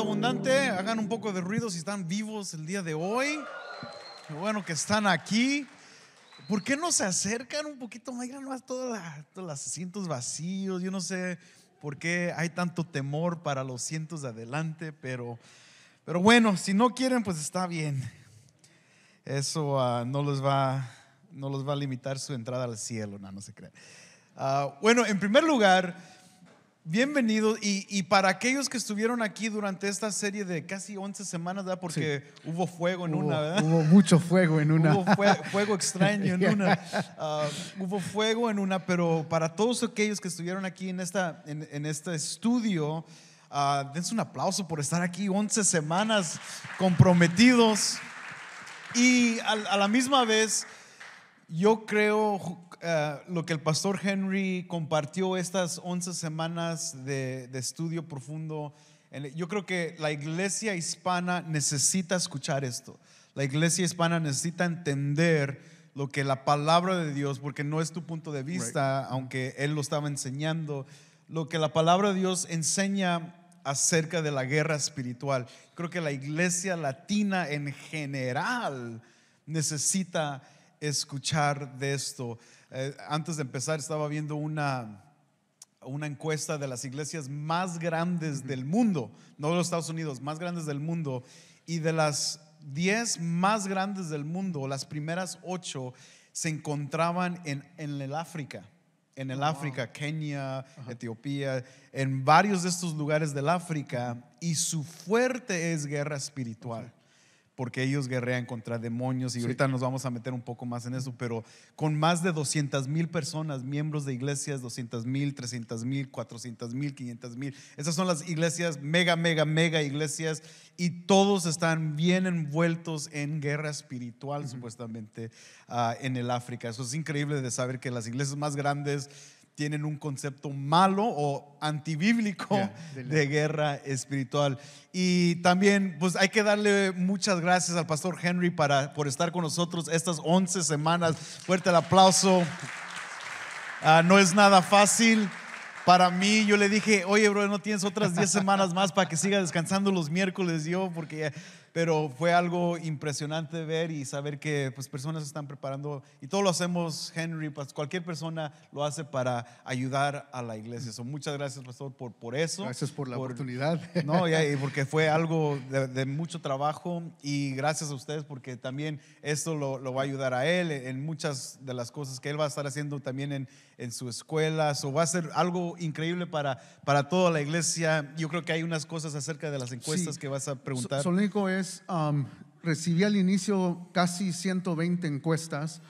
abundante. Hagan un poco de ruido si están vivos el día de hoy. Qué bueno que están aquí. ¿Por qué no se acercan un poquito más? más todos los asientos vacíos. Yo no sé por qué hay tanto temor para los cientos de adelante, pero, pero bueno, si no quieren, pues está bien. Eso ah, no, los va, no los va a limitar su entrada al cielo, no, no se crean. Ah, bueno, en primer lugar, Bienvenidos y, para aquellos que estuvieron aquí durante esta serie de casi 11 semanas, Porque hubo fuego en una, Hubo mucho fuego en una. Hubo fuego extraño en una. Ah, hubo fuego en una, pero para todos aquellos que estuvieron aquí en, esta, en, este estudio, ah, dense un aplauso por estar aquí 11 semanas comprometidos. Y a la misma vez, yo creo eh, lo que el pastor Henry compartió estas 11 semanas de, estudio profundo, yo creo que la iglesia hispana necesita escuchar esto. La iglesia hispana necesita entender lo que la palabra de Dios, porque no es tu punto de vista, aunque él lo estaba enseñando, lo que la palabra de Dios enseña acerca de la guerra espiritual. Creo que la iglesia latina en general necesita escuchar de esto. Eh, antes de empezar estaba viendo una, encuesta de las iglesias más grandes del mundo, no de los Estados Unidos, más grandes del mundo, y de las 10 más grandes del mundo, las primeras 8 se encontraban en, el África, en el oh, África, Kenia, Etiopía, en varios de estos lugares del África, y su fuerte es guerra espiritual porque ellos guerrean contra demonios y ahorita nos vamos a meter un poco más en eso, pero con más de 200 mil personas, miembros de iglesias, 200 mil, 300 mil, 400 mil, 500 mil, esas son las iglesias, mega, mega, mega iglesias, y todos están bien envueltos en guerra espiritual, supuestamente, ah, en el África. Eso es increíble de saber que las iglesias más grandes tienen un concepto malo o antibíblico de, guerra espiritual. Y también, pues hay que darle muchas gracias al pastor Henry para, por estar con nosotros estas 11 semanas. Fuerte el aplauso. Ah, no es nada fácil. Para mí, yo le dije, oye, bro, no tienes otras 10 semanas más para que siga descansando los miércoles yo, porque pero fue algo impresionante ver y saber que pues, personas están preparando, y todo lo hacemos, Henry, pues, cualquier persona lo hace para ayudar a la iglesia. son muchas gracias, pastor, por, por eso. Gracias por la oportunidad. No, y, porque fue algo de, mucho trabajo y gracias a ustedes porque también esto lo, va a ayudar a él en muchas de las cosas que él va a estar haciendo también en, en su escuela. o va a ser algo increíble para, para toda la iglesia. Yo creo que hay unas cosas acerca de las encuestas que vas a preguntar. So, Um, recibí al inicio casi 120 encuestas.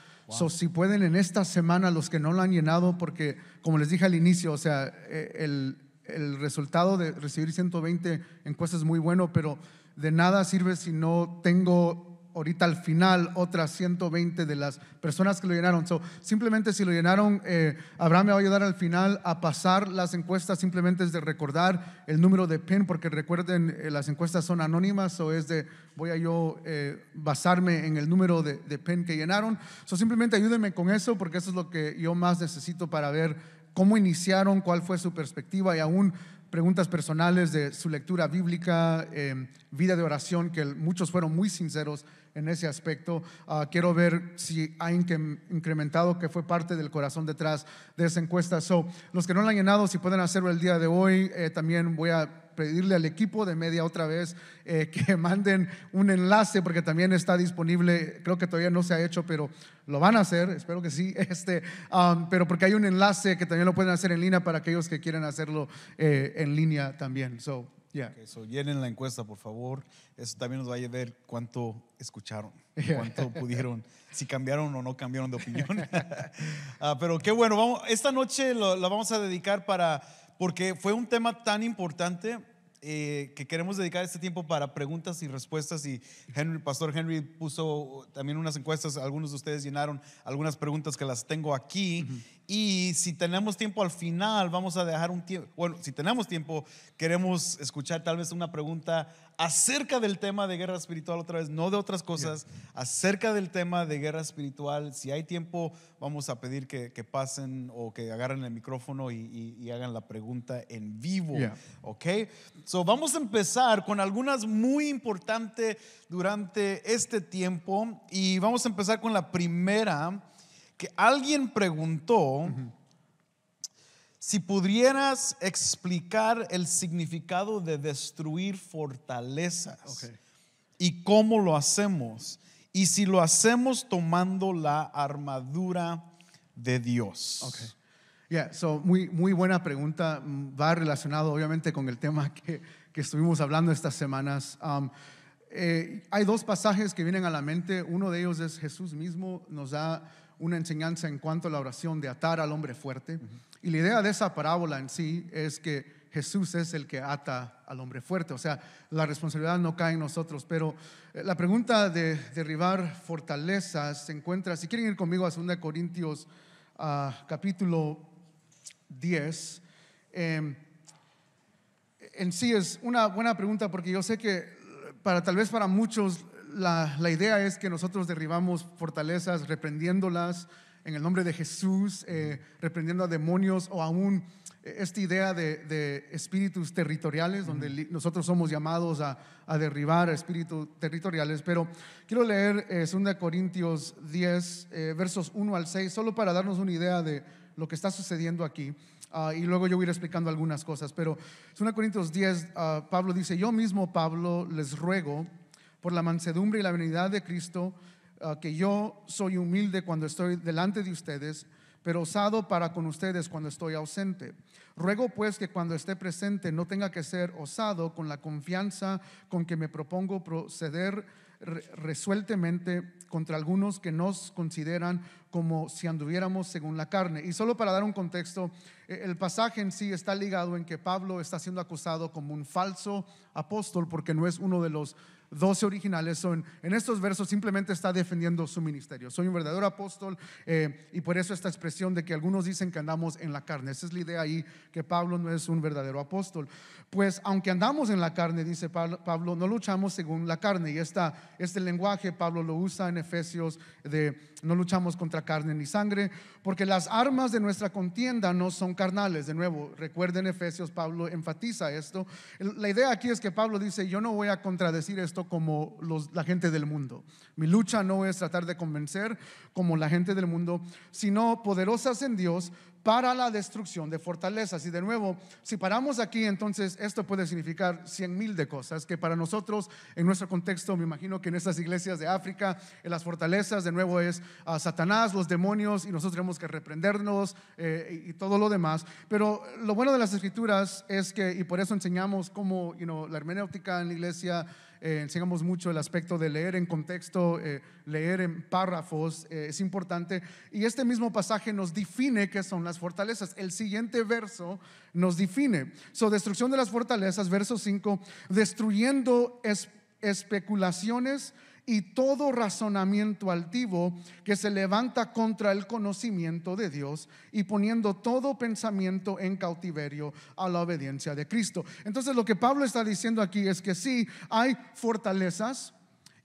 si pueden en esta semana los que no lo han llenado, porque como les dije al inicio, o sea, e, el, el resultado de recibir 120 encuestas es muy bueno, pero de nada sirve si no tengo ahorita al final otras 120 de las personas que lo llenaron. So, simplemente si lo llenaron, eh, Abraham me va a ayudar al final a pasar las encuestas, simplemente es de recordar el número de PEN porque recuerden, eh, las encuestas son anónimas, o es de, voy a yo eh, basarme en el número de, PEN que llenaron. So, simplemente ayúdenme con eso, porque eso es lo que yo más necesito para ver cómo iniciaron, cuál fue su perspectiva y aún preguntas personales de su lectura bíblica, em, vida de oración, que muchos fueron muy sinceros en ese aspecto. Ah, quiero ver si ha incrementado, que fue parte del corazón detrás de esa encuesta. So, los que no la han llenado, si pueden hacerlo el día de hoy, eh, también voy a pedirle al equipo de media otra vez eh, que manden un enlace porque también está disponible, creo que todavía no se ha hecho, pero lo van a hacer, espero que sí, este, um, pero porque hay un enlace que también lo pueden hacer en línea para aquellos que quieren hacerlo eh, en línea también. So, eso, llenen la encuesta, por favor. Eso también nos va a llevar cuánto escucharon, cuánto pudieron, si cambiaron o no cambiaron de opinión. Ah, pero qué bueno, vamos, esta noche la vamos a dedicar para, porque fue un tema tan importante eh, que queremos dedicar este tiempo para preguntas y respuestas. Y Henry, Pastor Henry puso también unas encuestas, algunos de ustedes llenaron algunas preguntas que las tengo aquí. Y si tenemos tiempo al final, vamos a dejar un tiempo, bueno, si tenemos tiempo, queremos escuchar tal vez una pregunta acerca del tema de guerra espiritual otra vez, no de otras cosas, acerca del tema de guerra espiritual. Si hay tiempo, vamos a pedir que, pasen o que agarren el micrófono y, hagan la pregunta en vivo. ¿Ok? So, vamos a empezar con algunas muy importantes durante este tiempo y vamos a empezar con la primera alguien preguntó si pudieras explicar el significado de destruir fortalezas y cómo lo hacemos y si lo hacemos tomando la armadura de Dios. Yeah, muy, muy buena pregunta. Va relacionado obviamente con el tema que, que estuvimos hablando estas semanas. Um, eh, hay dos pasajes que vienen a la mente. Uno de ellos es Jesús mismo nos da una enseñanza en cuanto a la oración de atar al hombre fuerte. Y la idea de esa parábola en sí es que Jesús es el que ata al hombre fuerte, o sea, la responsabilidad no cae en nosotros. Pero eh, la pregunta de derribar fortalezas se encuentra, si quieren ir conmigo a 2 Corintios ah, capítulo 10, em, en sí es una buena pregunta porque yo sé que para tal vez para muchos la, idea es que nosotros derribamos fortalezas reprendiéndolas en el nombre de Jesús, eh, reprendiendo a demonios o aún eh, esta idea de, espíritus territoriales, donde nosotros somos llamados a, derribar a espíritus territoriales. Pero quiero leer eh, de Corintios 10, eh, versos 1 al 6, solo para darnos una idea de lo que está sucediendo aquí. Ah, y luego yo voy a ir explicando algunas cosas. Pero 2 Corintios 10, ah, Pablo dice, yo mismo, Pablo, les ruego por la mansedumbre y la benignidad de Cristo, ah, que yo soy humilde cuando estoy delante de ustedes, pero osado para con ustedes cuando estoy ausente. Ruego pues que cuando esté presente no tenga que ser osado con la confianza con que me propongo proceder resueltamente contra algunos que nos consideran como si anduviéramos según la carne. Y solo para dar un contexto, eh, el pasaje en sí está ligado en que Pablo está siendo acusado como un falso apóstol porque no es uno de los doce originales. Son, en estos versos simplemente está defendiendo su ministerio. Soy un verdadero apóstol eh, y por eso esta expresión de que algunos dicen que andamos en la carne. Esa es la idea ahí, que Pablo no es un verdadero apóstol. Pues aunque andamos en la carne, dice Pablo, no luchamos según la carne. Y esta, este lenguaje Pablo lo usa en Efesios de no luchamos contra carne ni sangre, porque las armas de nuestra contienda no son carnales. De nuevo, recuerden Efesios, Pablo enfatiza esto. La idea aquí es que Pablo dice, yo no voy a contradecir esto como los, la gente del mundo. Mi lucha no es tratar de convencer como la gente del mundo, sino poderosas en Dios para la destrucción de fortalezas. Y de nuevo, si paramos aquí, entonces esto puede significar cien mil de cosas que para nosotros, en nuestro contexto, me imagino que en estas iglesias de África, en las fortalezas, de nuevo es a ah, Satanás, los demonios, y nosotros tenemos que reprendernos eh, y, todo lo demás. Pero lo bueno de las escrituras es que, y por eso enseñamos cómo la hermenéutica en la iglesia, eh, enseñamos mucho el aspecto de leer en contexto, eh, leer en párrafos, eh, es importante. Y este mismo pasaje nos define qué son las fortalezas. El siguiente verso nos define. So, destrucción de las fortalezas, verso 5, destruyendo especulaciones y todo razonamiento altivo que se levanta contra el conocimiento de Dios y poniendo todo pensamiento en cautiverio a la obediencia de Cristo. Entonces lo que Pablo está diciendo aquí es que sí, hay fortalezas,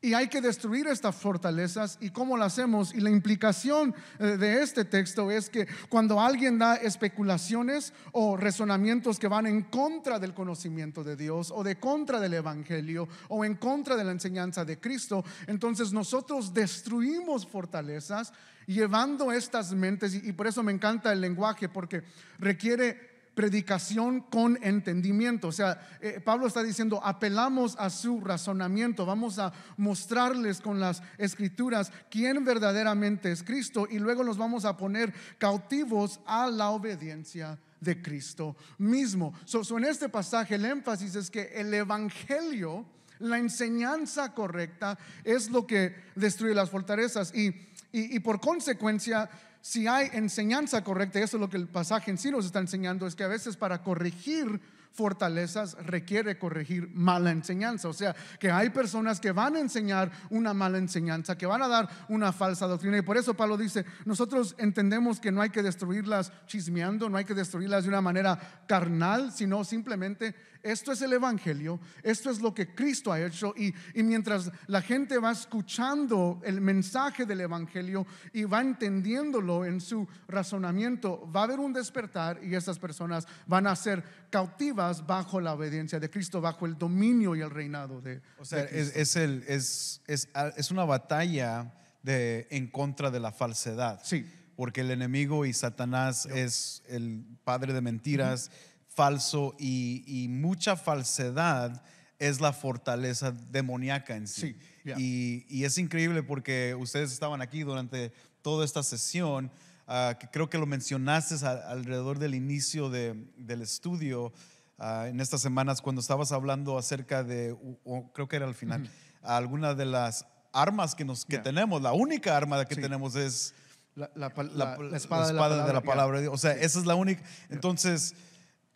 y hay que destruir estas fortalezas y cómo lo hacemos. Y la implicación eh, de este texto es que cuando alguien da especulaciones o razonamientos que van en contra del conocimiento de Dios o de contra del Evangelio o en contra de la enseñanza de Cristo, entonces nosotros destruimos fortalezas llevando estas mentes. Y por eso me encanta el lenguaje porque requiere predicación con entendimiento. O sea, eh, Pablo está diciendo, apelamos a su razonamiento, vamos a mostrarles con las escrituras quién verdaderamente es Cristo y luego los vamos a poner cautivos a la obediencia de Cristo mismo. So, en este pasaje el énfasis es que el Evangelio, la enseñanza correcta, es lo que destruye las fortalezas y, y por consecuencia si hay enseñanza correcta, eso es lo que el pasaje en sí nos está enseñando, es que a veces para corregir fortalezas requiere corregir mala enseñanza. O sea, que hay personas que van a enseñar una mala enseñanza, que van a dar una falsa doctrina. Y por eso Pablo dice, nosotros entendemos que no hay que destruirlas chismeando, no hay que destruirlas de una manera carnal, sino simplemente esto es el Evangelio, esto es lo que Cristo ha hecho y, mientras la gente va escuchando el mensaje del Evangelio y va entendiéndolo en su razonamiento, va a haber un despertar y esas personas van a ser cautivas bajo la obediencia de Cristo, bajo el dominio y el reinado de... O sea, es, es, es, una batalla de, en contra de la falsedad. Sí porque el enemigo y Satanás es el padre de mentiras, falso y, mucha falsedad es la fortaleza demoníaca en sí. y, es increíble porque ustedes estaban aquí durante toda esta sesión, ah, que creo que lo mencionaste alrededor del inicio de, del estudio, ah, en estas semanas cuando estabas hablando acerca de, creo que era al final, alguna de las armas que, nos, que tenemos, la única arma que tenemos es... La, espada, de la palabra, de Dios. O sea, esa es la única. Entonces,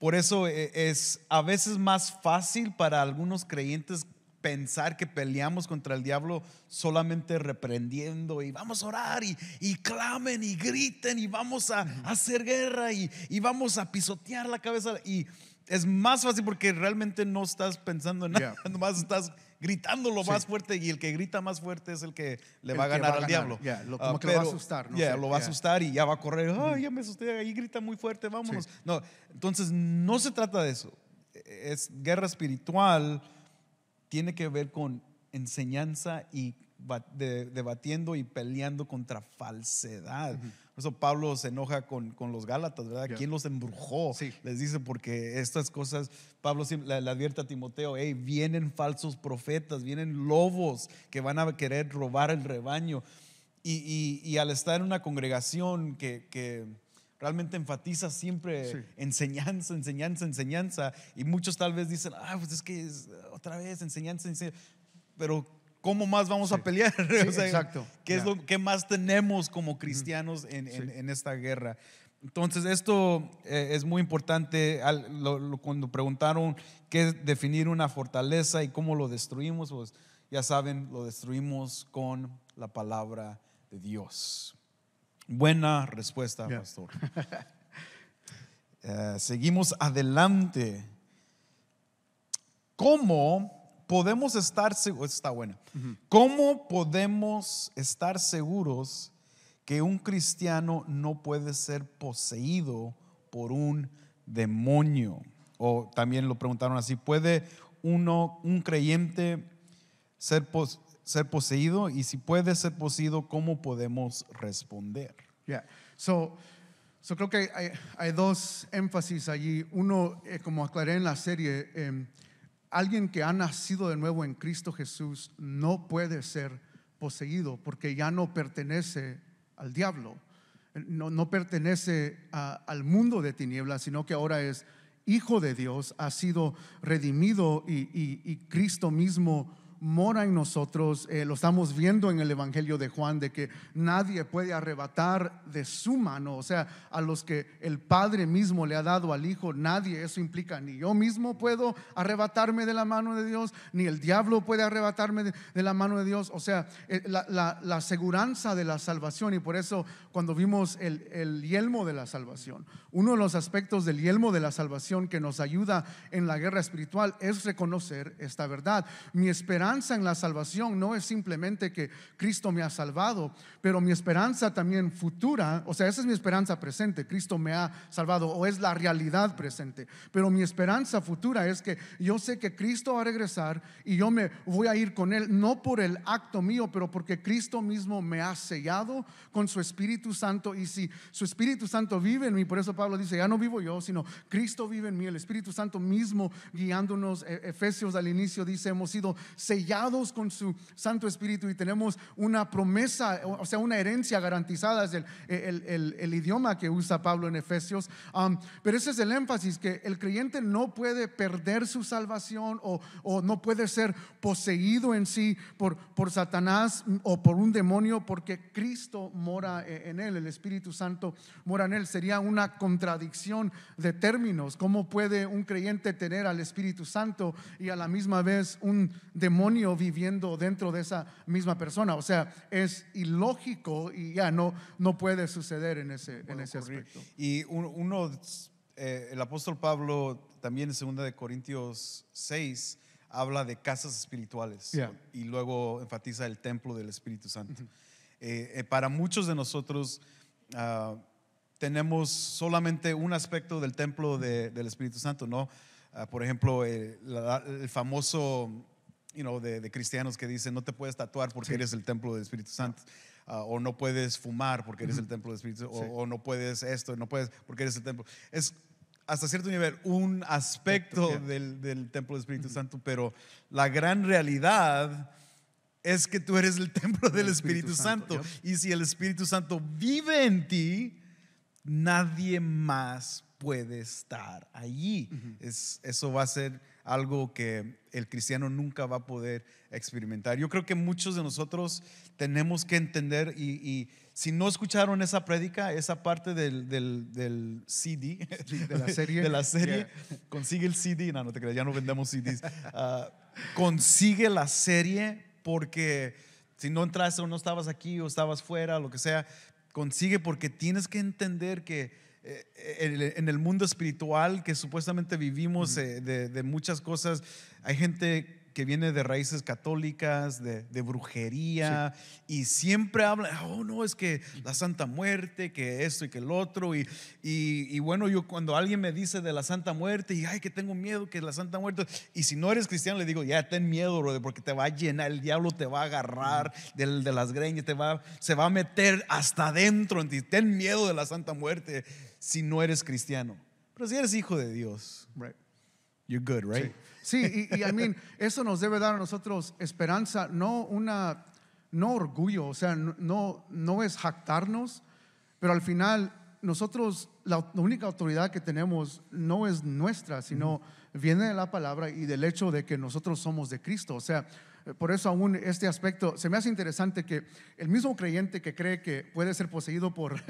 por eso eh, es a veces más fácil para algunos creyentes pensar que peleamos contra el diablo solamente reprendiendo y vamos a orar y, clamen y griten y vamos a, hacer guerra y, vamos a pisotear la cabeza. Y es más fácil porque realmente no estás pensando en nada, más nomás estás gritándolo lo más fuerte y el que grita más fuerte es el que le va a ganar al diablo. Ah, lo, va a asustar. ¿no? lo va a asustar y ya va a correr. Ay, ya me asusté, ahí grita muy fuerte, vámonos. No, entonces no se trata de eso. Es guerra espiritual, tiene que ver con enseñanza y debatiendo y peleando contra falsedad eso Pablo se enoja con, los Gálatas, ¿verdad? ¿Quién los embrujó? Les dice, porque estas cosas, Pablo le, advierte a Timoteo, hey, vienen falsos profetas, vienen lobos que van a querer robar el rebaño. Y, al estar en una congregación que, realmente enfatiza siempre enseñanza, enseñanza, enseñanza. Y muchos tal vez dicen, ah, pues es que otra vez enseñanza, enseñanza. Pero ¿cómo más vamos a pelear? exacto. ¿qué, es lo, más tenemos como cristianos en, esta guerra? Entonces, esto eh, es muy importante. cuando preguntaron qué es definir una fortaleza y cómo lo destruimos, pues ya saben, lo destruimos con la palabra de Dios. Buena respuesta, pastor. Eh, seguimos adelante. ¿Cómo estar oh, está buena, ¿cómo podemos estar seguros que un cristiano no puede ser poseído por un demonio? O también lo preguntaron así, ¿puede uno, un creyente ser, ser poseído? Y si puede ser poseído, ¿cómo podemos responder? Ya, So, creo que hay, dos énfasis allí. Uno, eh, como aclaré en la serie, em, alguien que ha nacido de nuevo en Cristo Jesús no puede ser poseído porque ya no pertenece al diablo, no, pertenece al mundo de tinieblas, sino que ahora es hijo de Dios, ha sido redimido y, y Cristo mismo mora en nosotros. Eh, lo estamos viendo en el Evangelio de Juan, de que nadie puede arrebatar de su mano, o sea, a los que el Padre mismo le ha dado al Hijo, nadie, eso implica ni yo mismo puedo arrebatarme de la mano de Dios, ni el diablo puede arrebatarme de, la mano de Dios, o sea, eh, la, la, de la salvación y por eso cuando vimos el, el yelmo de la salvación, uno de los aspectos del yelmo de la salvación que nos ayuda en la guerra espiritual es reconocer esta verdad. Mi esperanza en la salvación no es simplemente que Cristo me ha salvado, pero mi esperanza también futura, o sea, esa es mi esperanza presente, Cristo me ha salvado, o es la realidad presente, pero mi esperanza futura es que yo sé que Cristo va a regresar y yo me voy a ir con Él, no por el acto mío, pero porque Cristo mismo me ha sellado con su Espíritu Santo y si su Espíritu Santo vive en mí, por eso Pablo dice, ya no vivo yo, sino Cristo vive en mí, el Espíritu Santo mismo guiándonos, e-, Efesios al inicio dice, hemos sido sellados con su Santo Espíritu y tenemos una promesa, o sea, una herencia garantizada, es el, el, idioma que usa Pablo en Efesios. pero ese es el énfasis, que el creyente no puede perder su salvación o, no puede ser poseído en sí por, por Satanás o por un demonio porque Cristo mora e, en él, el Espíritu Santo mora en él. Sería una contradicción de términos. ¿Cómo puede un creyente tener al Espíritu Santo y a la misma vez un demonio? viviendo dentro de esa misma persona. O sea, es ilógico y ya no, no puede suceder en ese, en ese aspecto. Y uno, eh, el apóstol Pablo también en 2 Corintios 6 habla de casas espirituales y luego enfatiza el templo del Espíritu Santo. Eh, eh, para muchos de nosotros ah, tenemos solamente un aspecto del templo del Espíritu Santo, ¿no? Ah, por ejemplo, el famoso you know, de, cristianos que dicen no te puedes tatuar porque eres el templo del Espíritu Santo. Ah, o no puedes fumar porque eres el templo del Espíritu Santo. O, no puedes esto, no puedes porque eres el templo. Es hasta cierto nivel un aspecto del, del, templo del Espíritu Santo, pero la gran realidad es que tú eres el templo del Espíritu, Santo. Y si el Espíritu Santo vive en ti, nadie más puede estar allí. Es, eso va a ser algo que el cristiano nunca va a poder experimentar. Yo creo que muchos de nosotros tenemos que entender y, si no escucharon esa prédica, esa parte del, CD, de la serie, de la serie consigue el CD, no, no te creas, ya no vendemos CDs, ah, consigue la serie porque si no entraste o no estabas aquí o estabas fuera, lo que sea, consigue porque tienes que entender que eh, en el mundo espiritual que supuestamente vivimos eh, de, muchas cosas. Hay gente que viene de raíces católicas, de, brujería, y siempre habla, oh no, es que la Santa Muerte, que esto y que el otro, y, y, bueno, yo cuando alguien me dice de la Santa Muerte, y ay, que tengo miedo, que la Santa Muerte, y si no eres cristiano, le digo, ya, ten miedo, porque te va a llenar, el diablo te va a agarrar de, de las greñas, te va, se va a meter hasta adentro, ten miedo de la Santa Muerte, si no eres cristiano. Pero si eres hijo de Dios, You're good, right? Sí, y, y I mean, eso nos debe dar a nosotros esperanza, no una no orgullo, o sea, no, no es jactarnos, pero al final nosotros la, única autoridad que tenemos no es nuestra, sino mm-hmm. viene de la palabra y del hecho de que nosotros somos de Cristo. O sea, por eso aún este aspecto, se me hace interesante que el mismo creyente que cree que puede ser poseído por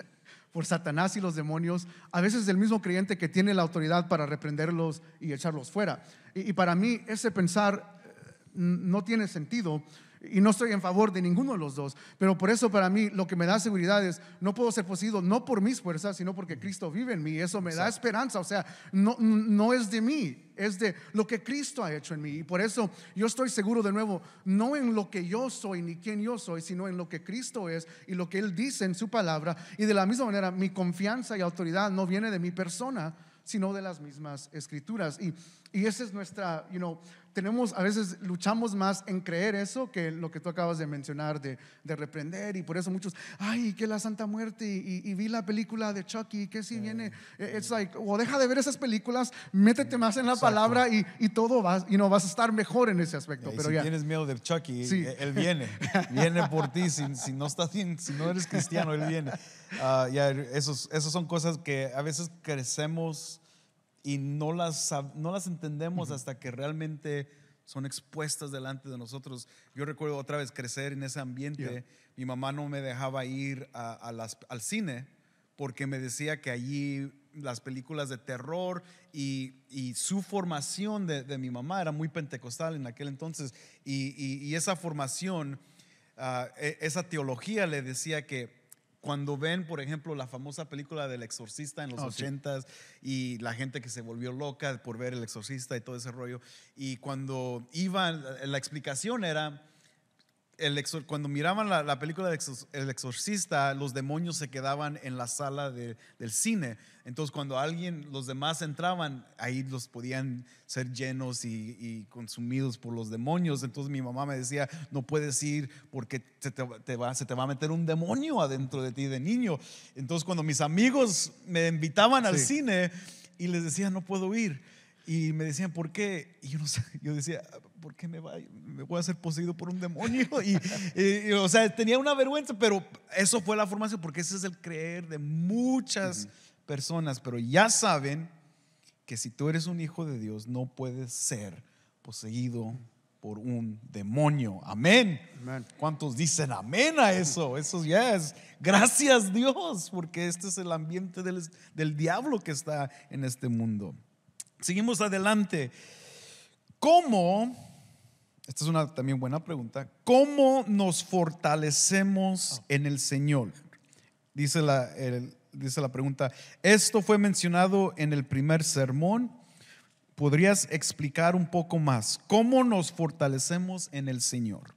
por Satanás y los demonios, a veces del mismo creyente que tiene la autoridad para reprenderlos y echarlos fuera. Y, y para mí ese pensar eh, no tiene sentido y no estoy en favor de ninguno de los dos. Pero por eso para mí lo que me da seguridad es, no puedo ser poseído no por mis fuerzas, sino porque Cristo vive en mí. Eso me da esperanza. O sea, no, no es de mí, es de lo que Cristo ha hecho en mí. Y por eso yo estoy seguro de nuevo, no en lo que yo soy ni quién yo soy, sino en lo que Cristo es y lo que Él dice en su palabra. Y de la misma manera, mi confianza y autoridad no viene de mi persona, sino de las mismas escrituras. Y, y esa es nuestra, you know, tenemos, a veces luchamos más en creer eso que lo que tú acabas de mencionar, de, de reprender, y por eso muchos, ay, que la Santa Muerte, y, vi la película de Chucky, que si viene, e, like, o oh, deja de ver esas películas, métete más en la palabra y, y, todo va, y no vas a estar mejor en ese aspecto. pero si ya. tienes miedo de Chucky, e, él viene, viene por ti, si, si, no estás si no eres cristiano, él viene. Ah, ya, esas son cosas que a veces crecemos y no las, no las entendemos hasta que realmente son expuestas delante de nosotros. Yo recuerdo otra vez crecer en ese ambiente. Mi mamá no me dejaba ir a, las, al cine porque me decía que allí las películas de terror y, y su formación de, de, mi mamá era muy pentecostal en aquel entonces y, y, esa formación, ah, e, esa teología le decía que cuando ven, por ejemplo, la famosa película del exorcista en los ah, ochentas y la gente que se volvió loca por ver el exorcista y todo ese rollo, y cuando iban, la explicación era cuando miraban la, película El Exorcista, los demonios se quedaban en la sala del cine. Entonces, cuando alguien, los demás entraban, ahí los podían ser llenos y, consumidos por los demonios. Entonces, mi mamá me decía: No puedes ir porque se te, va, se te va a meter un demonio adentro de ti de niño. Entonces, cuando mis amigos me invitaban al cine y les decía: No puedo ir. Y me decían, ¿por qué? Y yo, no yo decía, ¿por qué me, me voy a ser poseído por un demonio? Y, o sea, tenía una vergüenza, pero eso fue la formación, porque ese es el creer de muchas personas, pero ya saben que si tú eres un hijo de Dios, no puedes ser poseído por un demonio. Amén. ¿Cuántos dicen amén a eso? Eso ya es. Gracias Dios, porque este es el ambiente del, del diablo que está en este mundo. Seguimos adelante. ¿Cómo esta es una también buena pregunta. ¿Cómo nos fortalecemos ah. en el Señor? Dice la, dice la pregunta. Esto fue mencionado en el primer sermón. ¿Podrías explicar un poco más cómo nos fortalecemos en el Señor?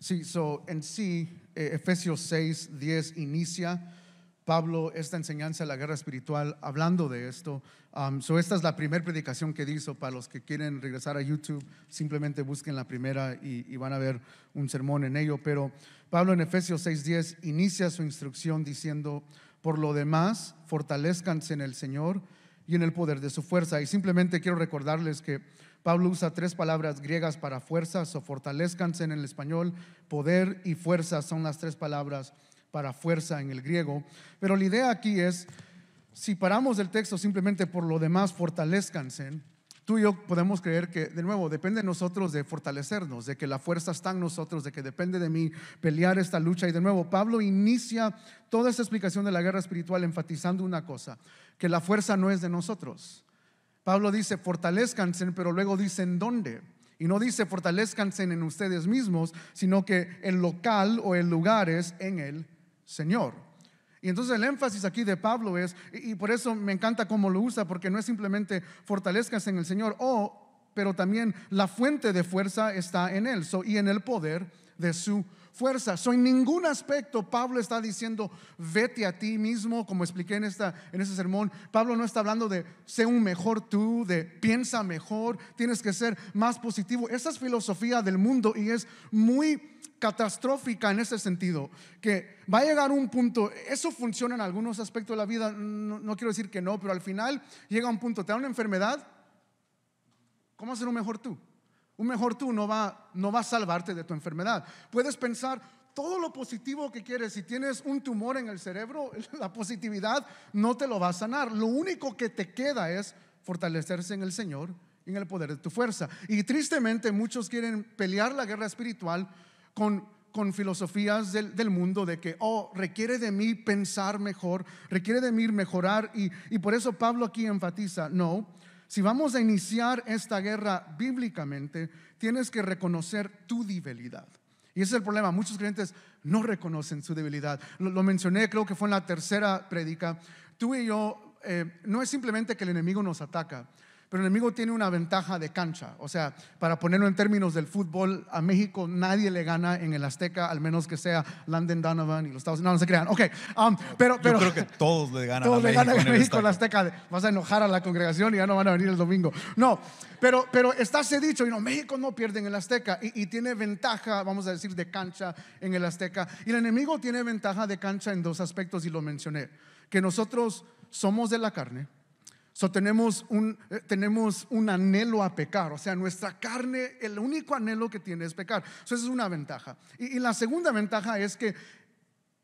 Sí, en sí, eh, Efesios 6, 10 inicia Pablo esta enseñanza de la guerra espiritual hablando de esto. Um, so esta es la primera predicación que hizo. Para los que quieren regresar a YouTube, simplemente busquen la primera y, van a ver un sermón en ello. Pero Pablo en Efesios 6:10 inicia su instrucción diciendo, por lo demás, fortalezcanse en el Señor y en el poder de su fuerza. Y simplemente quiero recordarles que Pablo usa tres palabras griegas para fuerza o fortalezcanse en el español. Poder y fuerza son las tres palabras para fuerza en el griego. Pero la idea aquí es, si paramos del texto simplemente por lo demás, fortalezcanse. Tú y yo podemos creer que, de nuevo, depende de nosotros de fortalecernos, de que la fuerza está en nosotros, de que depende de mí pelear esta lucha. Y de nuevo, Pablo inicia toda esa explicación de la guerra espiritual enfatizando una cosa, que la fuerza no es de nosotros. Pablo dice, fortalezcanse, pero luego dice, ¿en dónde? Y no dice fortalezcanse en ustedes mismos, sino que el local o el lugar es en él. Señor. Y entonces el énfasis aquí de Pablo es, y, por eso me encanta cómo lo usa, porque no es simplemente fortalezcas en el Señor, oh, pero también la fuente de fuerza está en Él so, y en el poder de su fuerza. soy en ningún aspecto Pablo está diciendo, vete a ti mismo, como expliqué en, esta, en este sermón. Pablo no está hablando de, sé un mejor tú, de piensa mejor, tienes que ser más positivo. Esa es filosofía del mundo y es muy catastrófica en ese sentido, que va a llegar un punto, eso funciona en algunos aspectos de la vida, no quiero decir que no, pero al final llega un punto, te da una enfermedad, ¿cómo hacer un mejor tú? Un mejor tú no va, no va a salvarte de tu enfermedad. Puedes pensar todo lo positivo que quieres. Si tienes un tumor en el cerebro, la positividad no te lo va a sanar. Lo único que te queda es fortalecerse en el Señor, en el poder de tu fuerza. Y tristemente muchos quieren pelear la guerra espiritual con con filosofías del, mundo de que, oh, requiere de mí pensar mejor, requiere de mí mejorar. Y, y por eso Pablo aquí enfatiza, no, si vamos a iniciar esta guerra bíblicamente, tienes que reconocer tu debilidad. Y ese es el problema. Muchos creyentes no reconocen su debilidad. Lo, mencioné, creo que fue en la tercera prédica. Tú y yo, eh, no es simplemente que el enemigo nos ataca. Pero el enemigo tiene una ventaja de cancha. O sea, para ponerlo en términos del fútbol, a México nadie le gana en el Azteca, al menos que sea Landon Donovan y los Estados Unidos. No, no se crean. Ok, pero, um, pero. Yo creo que todos le ganan a México. le el Azteca. Vas a enojar a la congregación y ya no van a venir el domingo. No, pero, pero está ese dicho, y no, México no pierde en el Azteca y, y tiene ventaja, vamos a decir, de cancha en el Azteca. Y el enemigo tiene ventaja de cancha en dos aspectos y lo mencioné. Que nosotros somos de la carne So, tenemos, un, eh, tenemos un anhelo a pecar, o sea, nuestra carne, el único anhelo que tiene es pecar. So, esa es una ventaja. y la segunda ventaja es que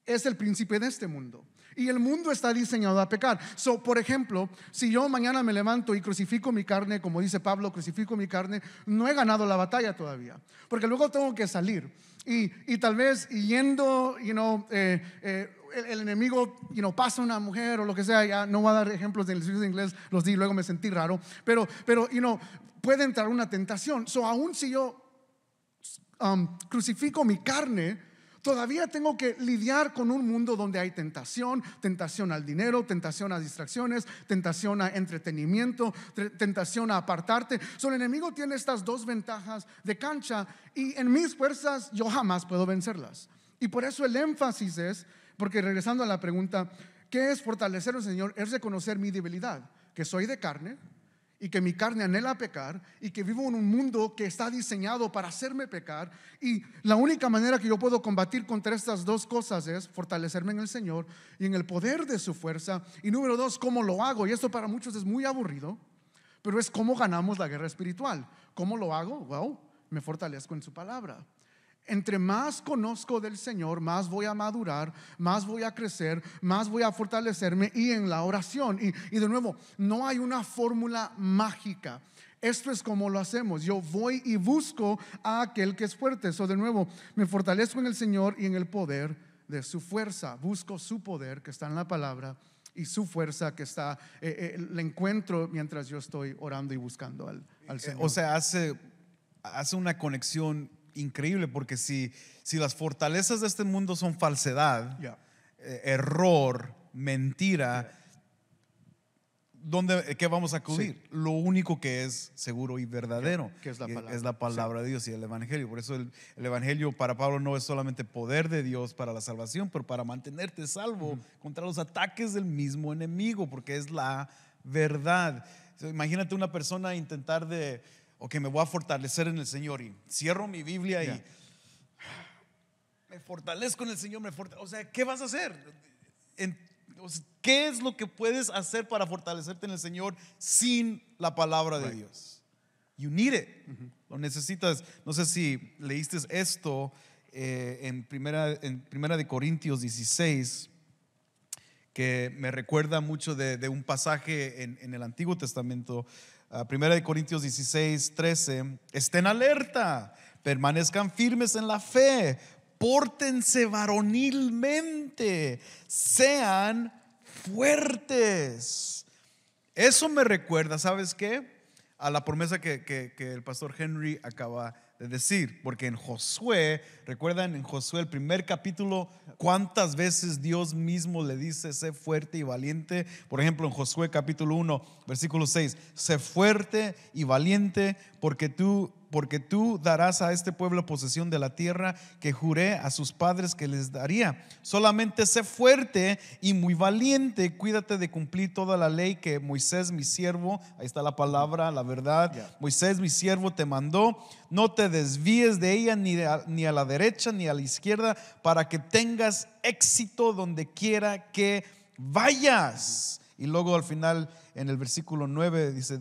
es el príncipe de este mundo. Y el mundo está diseñado a pecar. por ejemplo, si yo mañana me levanto y crucifico mi carne, como dice Pablo, crucifico mi carne, no he ganado la batalla todavía. Porque luego tengo que salir. Y, y tal vez yendo, you know, eh, eh, el, enemigo you know, pasa una mujer o lo que sea, ya no voy a dar ejemplos del estudio de inglés, los di, luego me sentí raro, pero, pero you know, puede entrar una tentación. So, aún si yo um, crucifico mi carne, Todavía tengo que lidiar con un mundo donde hay tentación, tentación al dinero, tentación a distracciones, tentación a entretenimiento, tentación a apartarte. Solo el enemigo tiene estas dos ventajas de cancha y en mis fuerzas yo jamás puedo vencerlas. Y por eso el énfasis es, porque regresando a la pregunta, ¿qué es fortalecer al Señor? Es reconocer mi debilidad, que soy de carne, y que mi carne anhela pecar y que vivo en un mundo que está diseñado para hacerme pecar. Y la única manera que yo puedo combatir contra estas dos cosas es fortalecerme en el Señor y en el poder de su fuerza. Y número dos, ¿cómo lo hago? Y esto para muchos es muy aburrido, pero es cómo ganamos la guerra espiritual. ¿Cómo lo hago? Wow, me fortalezco en su palabra. Entre más conozco del Señor, más voy a madurar, más voy a crecer, más voy a fortalecerme y en la oración. Y, de nuevo, no hay una fórmula mágica. Esto es como lo hacemos. Yo voy y busco a aquel que es fuerte. Eso de nuevo, me fortalezco en el Señor y en el poder de su fuerza. Busco su poder que está en la palabra y su fuerza que está, eh, eh encuentro mientras yo estoy orando y buscando al, al eh, Señor. O sea, hace, hace una conexión increíble porque si, si las fortalezas de este mundo son falsedad, eh, error, mentira, ¿dónde, ¿qué vamos a acudir? Lo único que es seguro y verdadero es la palabra, de Dios y el Evangelio. Por eso el, Evangelio para Pablo no es solamente poder de Dios para la salvación, pero para mantenerte salvo contra los ataques del mismo enemigo, porque es la verdad. Imagínate una persona intentar de que me voy a fortalecer en el Señor y cierro mi Biblia y me fortalezco en el Señor, me O sea, ¿qué vas a hacer? En, ¿Qué es lo que puedes hacer para fortalecerte en el Señor sin la palabra de Dios? You need it. Lo necesitas. No sé si leíste esto eh, en, primera, en Primera de Corintios 16, que me recuerda mucho de, un pasaje en, en, el Antiguo Testamento Ah, primera de Corintios 16, 13, estén alerta, permanezcan firmes en la fe, pórtense varonilmente, sean fuertes. Eso me recuerda, ¿sabes qué? A la promesa que, que el pastor Henry acaba de decir, porque en Josué recuerdan en Josué el primer capítulo cuántas veces Dios mismo le dice, sé fuerte y valiente. Por ejemplo, en Josué capítulo 1, versículo 6, sé fuerte y valiente porque tú porque tú darás a este pueblo posesión de la tierra que juré a sus padres que les daría. Solamente sé fuerte y muy valiente, cuídate de cumplir toda la ley que Moisés, mi siervo, ahí está la palabra, la verdad, Moisés, mi siervo, te mandó, no te desvíes de ella ni a, ni a la derecha ni a la izquierda, para que tengas éxito donde quiera que vayas. Y luego al final, en el versículo 9, dice,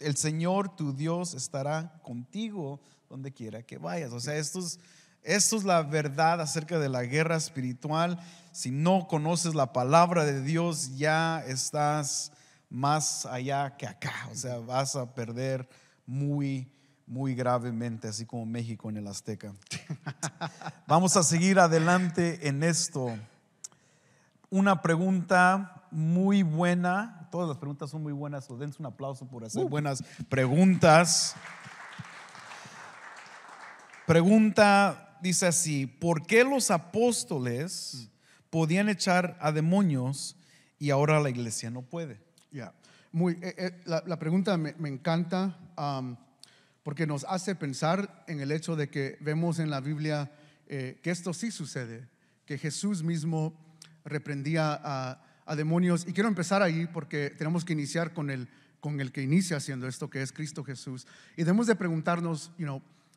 el Señor tu Dios estará contigo donde quiera que vayas. O sea, esto es, esto es la verdad acerca de la guerra espiritual. Si no conoces la palabra de Dios, ya estás más allá que acá. O sea, vas a perder muy muy gravemente, así como México en el Azteca. Vamos a seguir adelante en esto. Una pregunta muy buena, todas las preguntas son muy buenas, o dense un aplauso por hacer uh. buenas preguntas. Pregunta dice así, ¿por qué los apóstoles podían echar a demonios y ahora la iglesia no puede? Ya, muy, eh, eh, la, pregunta me, encanta porque nos hace pensar en el hecho de que vemos en la Biblia eh, que esto sí sucede, que Jesús mismo reprendía a, demonios. Y quiero empezar ahí porque tenemos que iniciar con el, con el que inicia haciendo esto, que es Cristo Jesús. Y debemos de preguntarnos,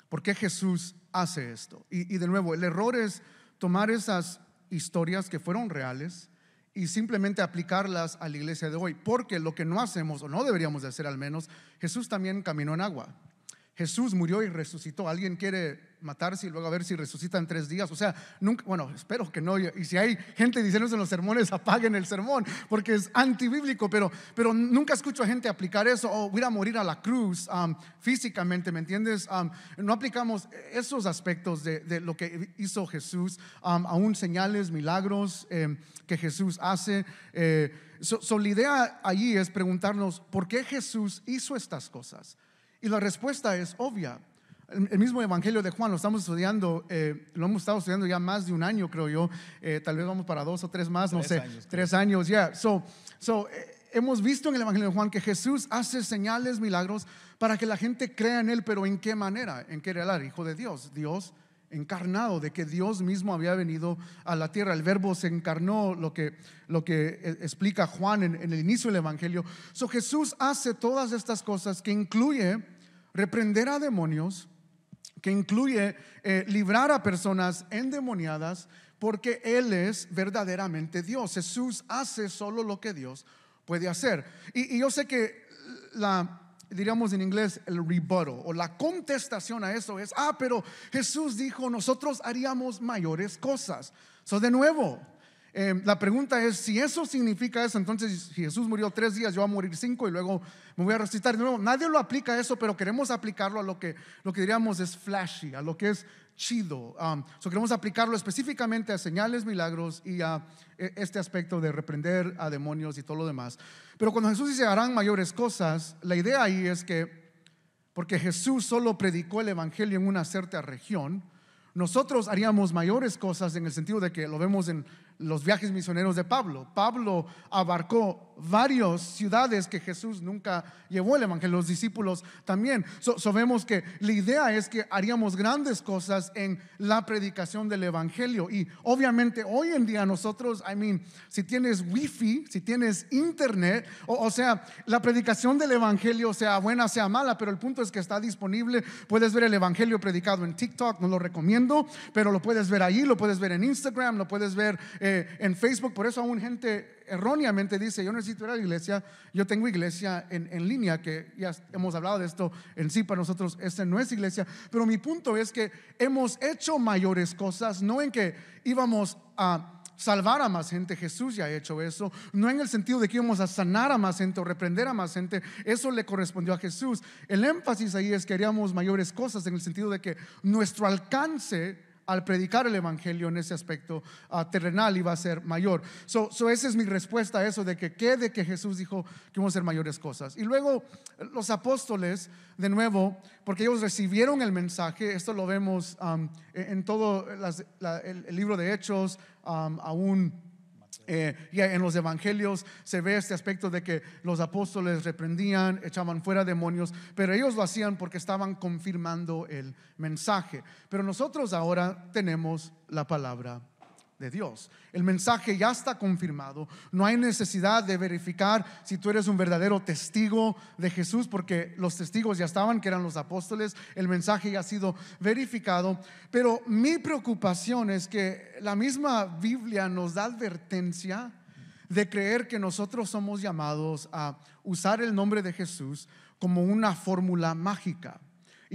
¿por qué Jesús hace esto? Y, y de nuevo, el error es tomar esas historias que fueron reales y simplemente aplicarlas a la iglesia de hoy, porque lo que no hacemos, o no deberíamos de hacer al menos, Jesús también caminó en agua. Jesús murió y resucitó. ¿Alguien quiere matarse y luego a ver si resucita en tres días? O sea, nunca, bueno, espero que no. Y si hay gente diciendo en los sermones, apaguen el sermón, porque es antibíblico, pero, pero nunca escucho a gente aplicar eso. O ir a morir a la cruz um, físicamente, ¿me entiendes? Um, no aplicamos esos aspectos de, lo que hizo Jesús, um, aún señales, milagros em, que Jesús hace. Eh, la idea allí es preguntarnos, ¿por qué Jesús hizo estas cosas? Y la respuesta es obvia. El mismo Evangelio de Juan lo estamos estudiando, eh, lo hemos estado estudiando ya más de un año, creo yo. Eh, tal vez vamos para dos o tres más, no sé. Años, tres años, ya. So, eh, hemos visto en el Evangelio de Juan que Jesús hace señales, milagros para que la gente crea en Él, pero ¿en qué manera? ¿En qué era hijo de Dios? Dios encarnado, de que Dios mismo había venido a la tierra. El verbo se encarnó, lo que, lo que eh, explica Juan en, el inicio del Evangelio. So Jesús hace todas estas cosas que incluye reprender a demonios, que incluye eh, librar a personas endemoniadas, porque Él es verdaderamente Dios. Jesús hace solo lo que Dios puede hacer. y yo sé que la diríamos en inglés, el rebuttal o la contestación a eso es, ah, pero Jesús dijo, nosotros haríamos mayores cosas. So, de nuevo, em, la pregunta es, si eso significa eso, entonces si Jesús murió tres días, yo voy a morir cinco y luego me voy a resucitar. De nuevo, nadie lo aplica eso, pero queremos aplicarlo a lo que, lo que diríamos es flashy, a lo que es chido. Um, so queremos aplicarlo específicamente a señales, milagros y a eh, este aspecto de reprender a demonios y todo lo demás. Pero cuando Jesús dice harán mayores cosas, la idea ahí es que, porque Jesús solo predicó el Evangelio en una cierta región, nosotros haríamos mayores cosas en el sentido de que lo vemos en los viajes misioneros de Pablo. Pablo abarcó varias ciudades que Jesús nunca llevó el Evangelio, los discípulos también. So, que la idea es que haríamos grandes cosas en la predicación del Evangelio. Y obviamente hoy en día nosotros, I mean, si tienes wifi, si tienes internet, o, sea, la predicación del Evangelio, sea buena, sea mala, pero el punto es que está disponible. Puedes ver el Evangelio predicado en TikTok, no lo recomiendo, pero lo puedes ver ahí lo puedes ver en Instagram, lo puedes ver eh, en Facebook. Por eso aún gente erróneamente dice, yo necesito ir a la iglesia, yo tengo iglesia en, línea, que ya hemos hablado de esto en sí, para nosotros esta no es iglesia, pero mi punto es que hemos hecho mayores cosas, no en que íbamos a salvar a más gente, Jesús ya ha hecho eso, no en el sentido de que íbamos a sanar a más gente o reprender a más gente, eso le correspondió a Jesús. El énfasis ahí es que haríamos mayores cosas en el sentido de que nuestro alcance al predicar el Evangelio en ese aspecto ah, terrenal iba a ser mayor. So, esa es mi respuesta a eso, de que quede que Jesús dijo que vamos a ser mayores cosas. Y luego los apóstoles, de nuevo, porque ellos recibieron el mensaje, esto lo vemos en todo el, libro de Hechos, aún eh, en los evangelios se ve este aspecto de que los apóstoles reprendían, echaban fuera demonios, pero ellos lo hacían porque estaban confirmando el mensaje. Pero nosotros ahora tenemos la palabra de Dios. El mensaje ya está confirmado. No hay necesidad de verificar si tú eres un verdadero testigo de Jesús, porque los testigos ya estaban, que eran los apóstoles. El mensaje ya ha sido verificado. Pero mi preocupación es que la misma Biblia nos da advertencia de creer que nosotros somos llamados a usar el nombre de Jesús como una fórmula mágica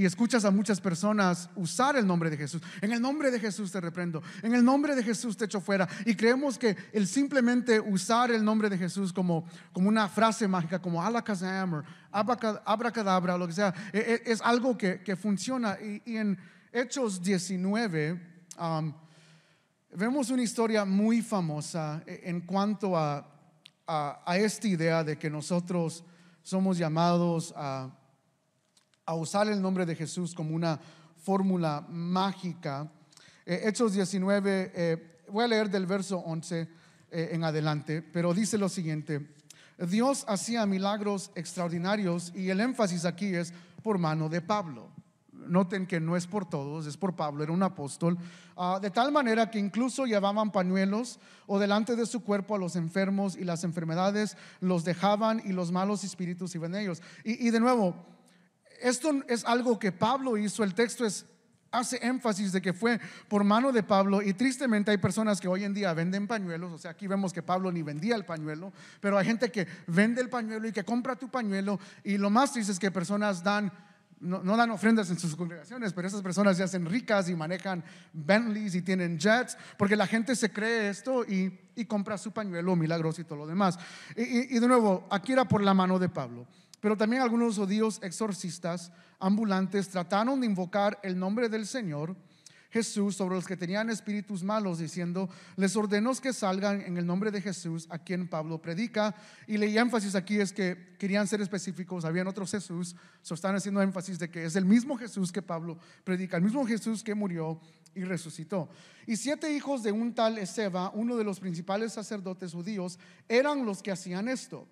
y escuchas a muchas personas usar el nombre de Jesús. En el nombre de Jesús te reprendo. En el nombre de Jesús te echo fuera. Y creemos que el simplemente usar el nombre de Jesús como, como una frase mágica, como alakazam, abracadabra, lo que sea, e, e, es, algo que, funciona. Y, en Hechos 19 um, vemos una historia muy famosa e, en cuanto a esta idea de que nosotros somos llamados a a usar el nombre de Jesús como una fórmula mágica. Eh, Hechos 19, eh, voy a leer del verso 11 eh, en adelante, pero dice lo siguiente, Dios hacía milagros extraordinarios y el énfasis aquí es por mano de Pablo. Noten que no es por todos, es por Pablo, era un apóstol, ah, de tal manera que incluso llevaban pañuelos o delante de su cuerpo a los enfermos y las enfermedades los dejaban y los malos espíritus iban a ellos. y de nuevo, esto es algo que Pablo hizo, el texto es, hace énfasis de que fue por mano de Pablo y tristemente hay personas que hoy en día venden pañuelos, o sea, aquí vemos que Pablo ni vendía el pañuelo, pero hay gente que vende el pañuelo y que compra tu pañuelo y lo más triste es que personas dan... No, dan ofrendas en sus congregaciones, pero esas personas se hacen ricas y manejan Bentleys y tienen jets, porque la gente se cree esto y, compra su pañuelo milagroso y todo lo demás. y de nuevo, aquí era por la mano de Pablo. Pero también algunos judíos exorcistas ambulantes trataron de invocar el nombre del Señor Jesús sobre los que tenían espíritus malos, diciendo, les ordeno que salgan en el nombre de Jesús, a quien Pablo predica. Y leí énfasis aquí es que querían ser específicos, habían otros Jesús, so están haciendo énfasis de que es el mismo Jesús que Pablo predica, el mismo Jesús que murió y resucitó. Y siete hijos de un tal Ezeba, uno de los principales sacerdotes judíos, eran los que hacían esto.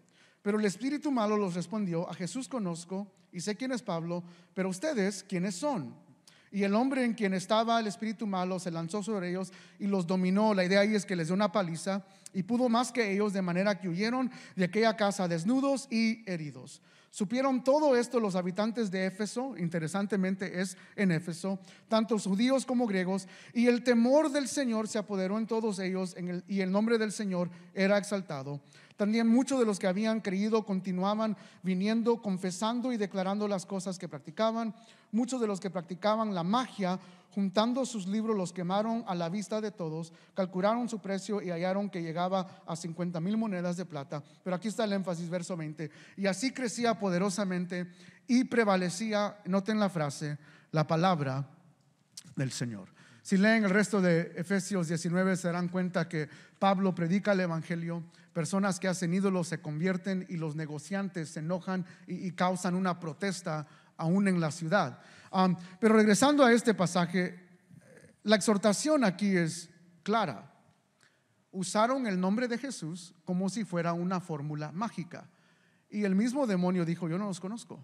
Pero el espíritu malo los respondió, a Jesús conozco y sé quién es Pablo, pero ustedes, ¿quiénes son? Y el hombre en quien estaba el espíritu malo se lanzó sobre ellos y los dominó. La idea ahí es que les dio una paliza y pudo más que ellos, de manera que huyeron de aquella casa desnudos y heridos. Supieron todo esto los habitantes de Éfeso, interesantemente es en Éfeso, tanto judíos como griegos, y el temor del Señor se apoderó en todos ellos y el nombre del Señor era exaltado. También muchos de los que habían creído continuaban viniendo, confesando y declarando las cosas que practicaban. Muchos de los que practicaban la magia, juntando sus libros, los quemaron a la vista de todos, calcularon su precio y hallaron que llegaba a 50 mil monedas de plata. Pero aquí está el énfasis, verso 20. Y así crecía poderosamente y prevalecía, noten la frase, la palabra del Señor. Si leen el resto de Efesios 19 se darán cuenta que Pablo predica el Evangelio, personas que hacen ídolos se convierten y los negociantes se enojan y, causan una protesta aún en la ciudad. pero regresando a este pasaje, la exhortación aquí es clara. Usaron el nombre de Jesús como si fuera una fórmula mágica. Y el mismo demonio dijo, yo no los conozco.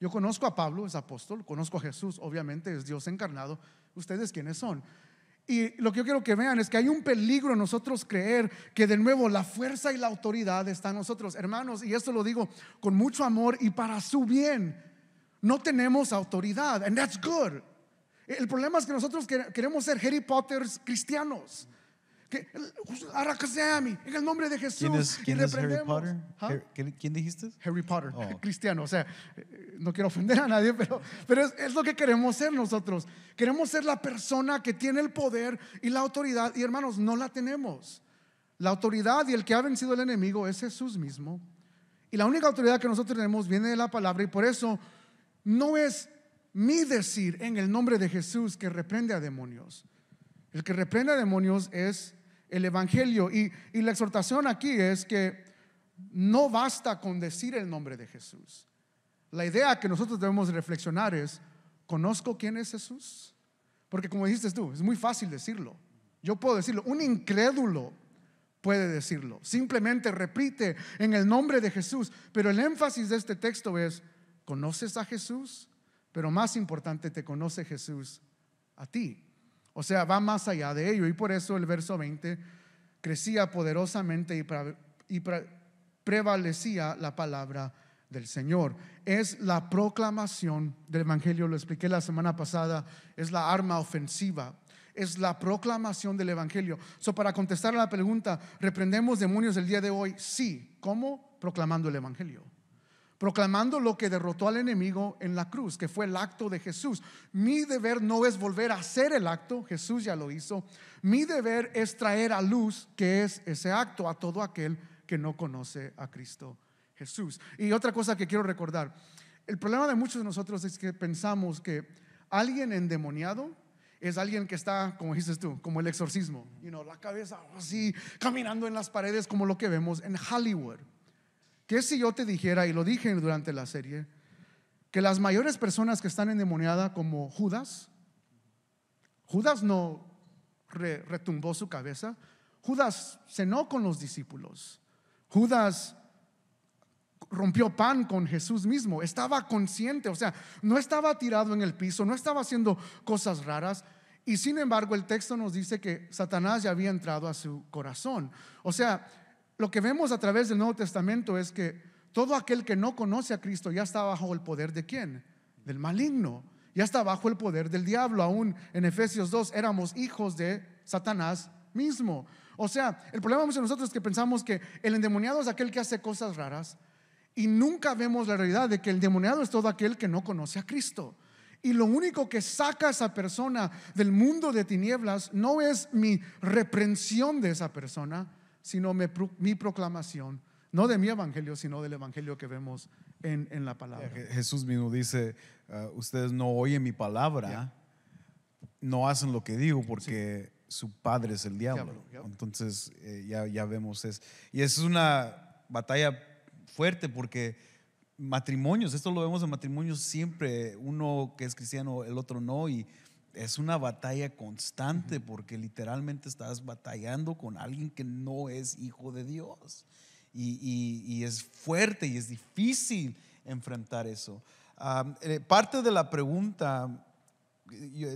Yo conozco a Pablo, es apóstol, conozco a Jesús, obviamente es Dios encarnado. ¿Ustedes quiénes son? Y lo que yo quiero que vean es que hay un peligro en nosotros creer que de nuevo la fuerza y la autoridad está nosotros. Hermanos, y esto lo digo con mucho amor y para su bien. No tenemos autoridad, and that's good. El problema es que nosotros queremos ser Harry Potter cristianos. Que, mí en el nombre de Jesús. ¿Quién es, ¿Ah? quién dijiste? Harry Potter, oh. cristiano. O sea, eh, no quiero ofender a nadie, pero, pero es, lo que queremos ser nosotros. Queremos ser la persona que tiene el poder y la autoridad. Y hermanos, no la tenemos. La autoridad y el que ha vencido el enemigo es Jesús mismo. Y la única autoridad que nosotros tenemos viene de la palabra. Y por eso no es mi decir en el nombre de Jesús que reprende a demonios. El que reprende a demonios es el Evangelio. Y, la exhortación aquí es que no basta con decir el nombre de Jesús. La idea que nosotros debemos reflexionar es, ¿conozco quién es Jesús? Porque como dijiste tú, es muy fácil decirlo. Yo puedo decirlo. Un incrédulo puede decirlo. Simplemente repite en el nombre de Jesús. Pero el énfasis de este texto es, ¿conoces a Jesús? Pero más importante, te conoce Jesús a ti. O sea, va más allá de ello. Y por eso el verso 20 crecía poderosamente y, prevalecía la palabra del Señor. Es la proclamación del Evangelio, lo expliqué la semana pasada, es la arma ofensiva. Es la proclamación del Evangelio. So, para contestar a la pregunta, ¿reprendemos demonios el día de hoy? Sí. ¿Cómo? Proclamando el Evangelio proclamando lo que derrotó al enemigo en la cruz, que fue el acto de Jesús. Mi deber no es volver a hacer el acto, Jesús ya lo hizo. Mi deber es traer a luz, que es ese acto, a todo aquel que no conoce a Cristo Jesús. Y otra cosa que quiero recordar, el problema de muchos de nosotros es que pensamos que alguien endemoniado es alguien que está, como dices tú, como el exorcismo, you know, la cabeza así, caminando en las paredes como lo que vemos en Hollywood. ¿Qué si yo te dijera, y lo dije durante la serie, que las mayores personas que están endemoniadas como Judas, Judas no retumbó su cabeza, Judas cenó con los discípulos, Judas rompió pan con Jesús mismo, estaba consciente, o sea, no estaba tirado en el piso, no estaba haciendo cosas raras. Y sin embargo, el texto nos dice que Satanás ya había entrado a su corazón. O sea, lo que vemos a través del Nuevo Testamento es que todo aquel que no conoce a Cristo ya está bajo el poder de quién? Del maligno. Ya está bajo el poder del diablo. Aún en Efesios 2 éramos hijos de Satanás mismo. O sea, el problema es de nosotros que pensamos que el endemoniado es aquel que hace cosas raras y nunca vemos la realidad de que el endemoniado es todo aquel que no conoce a Cristo. Y lo único que saca a esa persona del mundo de tinieblas no es mi reprensión de esa persona, sino mi, proclamación, no de mi evangelio, sino del evangelio que vemos en, la palabra. Jesús mismo dice, ah, ustedes no oyen mi palabra, no hacen lo que digo porque su padre es el diablo. Entonces eh, ya, ya vemos eso. Y es una batalla fuerte porque matrimonios, esto lo vemos en matrimonios siempre, uno que es cristiano, el otro no, y es una batalla constante porque literalmente estás batallando con alguien que no es hijo de Dios. Y, es fuerte y es difícil enfrentar eso. Eh, parte de la pregunta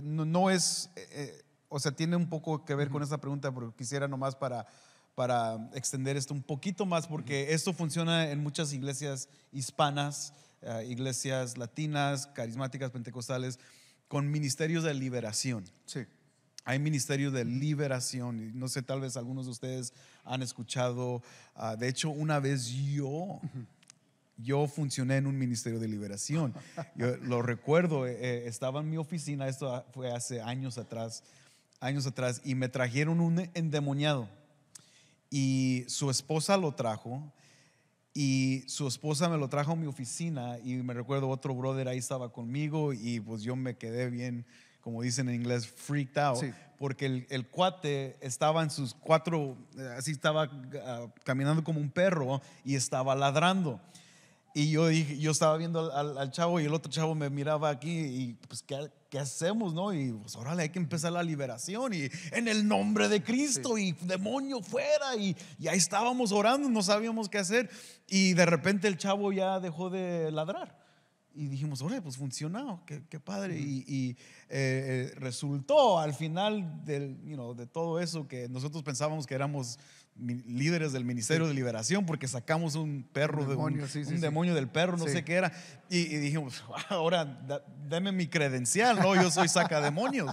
no, es, eh, eh, o sea, tiene un poco que ver con esa pregunta, pero quisiera nomás para, para extender esto un poquito más, porque esto funciona en muchas iglesias hispanas. iglesias latinas, carismáticas, pentecostales, con ministerios de liberación. Sí. Hay ministerios de liberación. No sé, tal vez algunos de ustedes han escuchado. Ah, de hecho, una vez yo, yo funcioné en un ministerio de liberación. yo lo recuerdo, eh, eh, estaba en mi oficina, esto fue hace años atrás, años atrás, y me trajeron un endemoniado. Y su esposa lo trajo y su esposa me lo trajo a mi oficina y me recuerdo otro brother ahí estaba conmigo y pues yo me quedé bien, como dicen en inglés, freaked out, porque el, cuate estaba en sus cuatro, así estaba ah, caminando como un perro y estaba ladrando. Y yo, dije, yo estaba viendo al, al, chavo y el otro chavo me miraba aquí y pues, ¿qué, ¿qué hacemos, no? Y pues ahora hay que empezar la liberación y en el nombre de Cristo y demonio fuera y, ya estábamos orando, no sabíamos qué hacer y de repente el chavo ya dejó de ladrar. Y dijimos, oye pues funcionó, oh, qué, padre. Y, eh, eh, resultó al final del, you de todo eso que nosotros pensábamos que éramos líderes del Ministerio de Liberación porque sacamos un perro, un demonio, de un, demonio del perro, no sé qué era. Y, dijimos, ahora Deme mi credencial, ¿no? yo soy saca demonios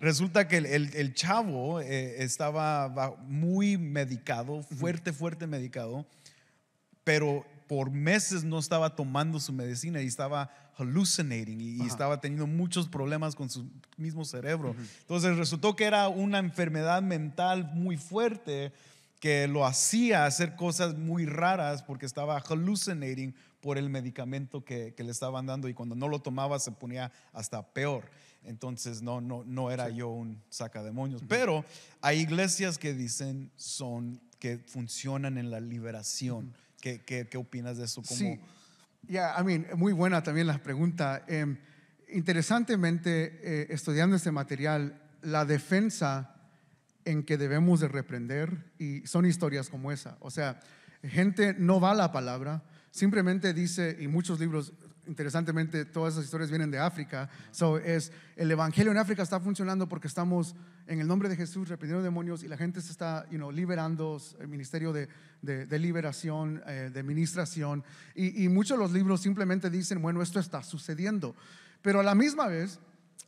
Resulta que el, chavo eh, estaba muy medicado, fuerte, fuerte medicado, pero por meses no estaba tomando su medicina y estaba hallucinating y, estaba teniendo muchos problemas con su mismo cerebro. Entonces resultó que era una enfermedad mental muy fuerte que lo hacía hacer cosas muy raras porque estaba hallucinating por el medicamento que, que, le estaban dando y cuando no lo tomaba se ponía hasta peor. Entonces no, no, no era yo un saca demonios Pero hay iglesias que dicen son, que funcionan en la liberación. qué, ¿Qué, opinas de eso? Sí, yeah, I muy buena también la pregunta. Em, interesantemente, eh, estudiando este material, la defensa en que debemos de reprender y son historias como esa. O sea, gente no va a la palabra, simplemente dice, y muchos libros, interesantemente, todas esas historias vienen de África, so es, el evangelio en África está funcionando porque estamos en el nombre de Jesús reprendiendo demonios y la gente se está liberando, el ministerio de, liberación, eh, de ministración, y, y muchos de los libros simplemente dicen, bueno, esto está sucediendo. Pero a la misma vez,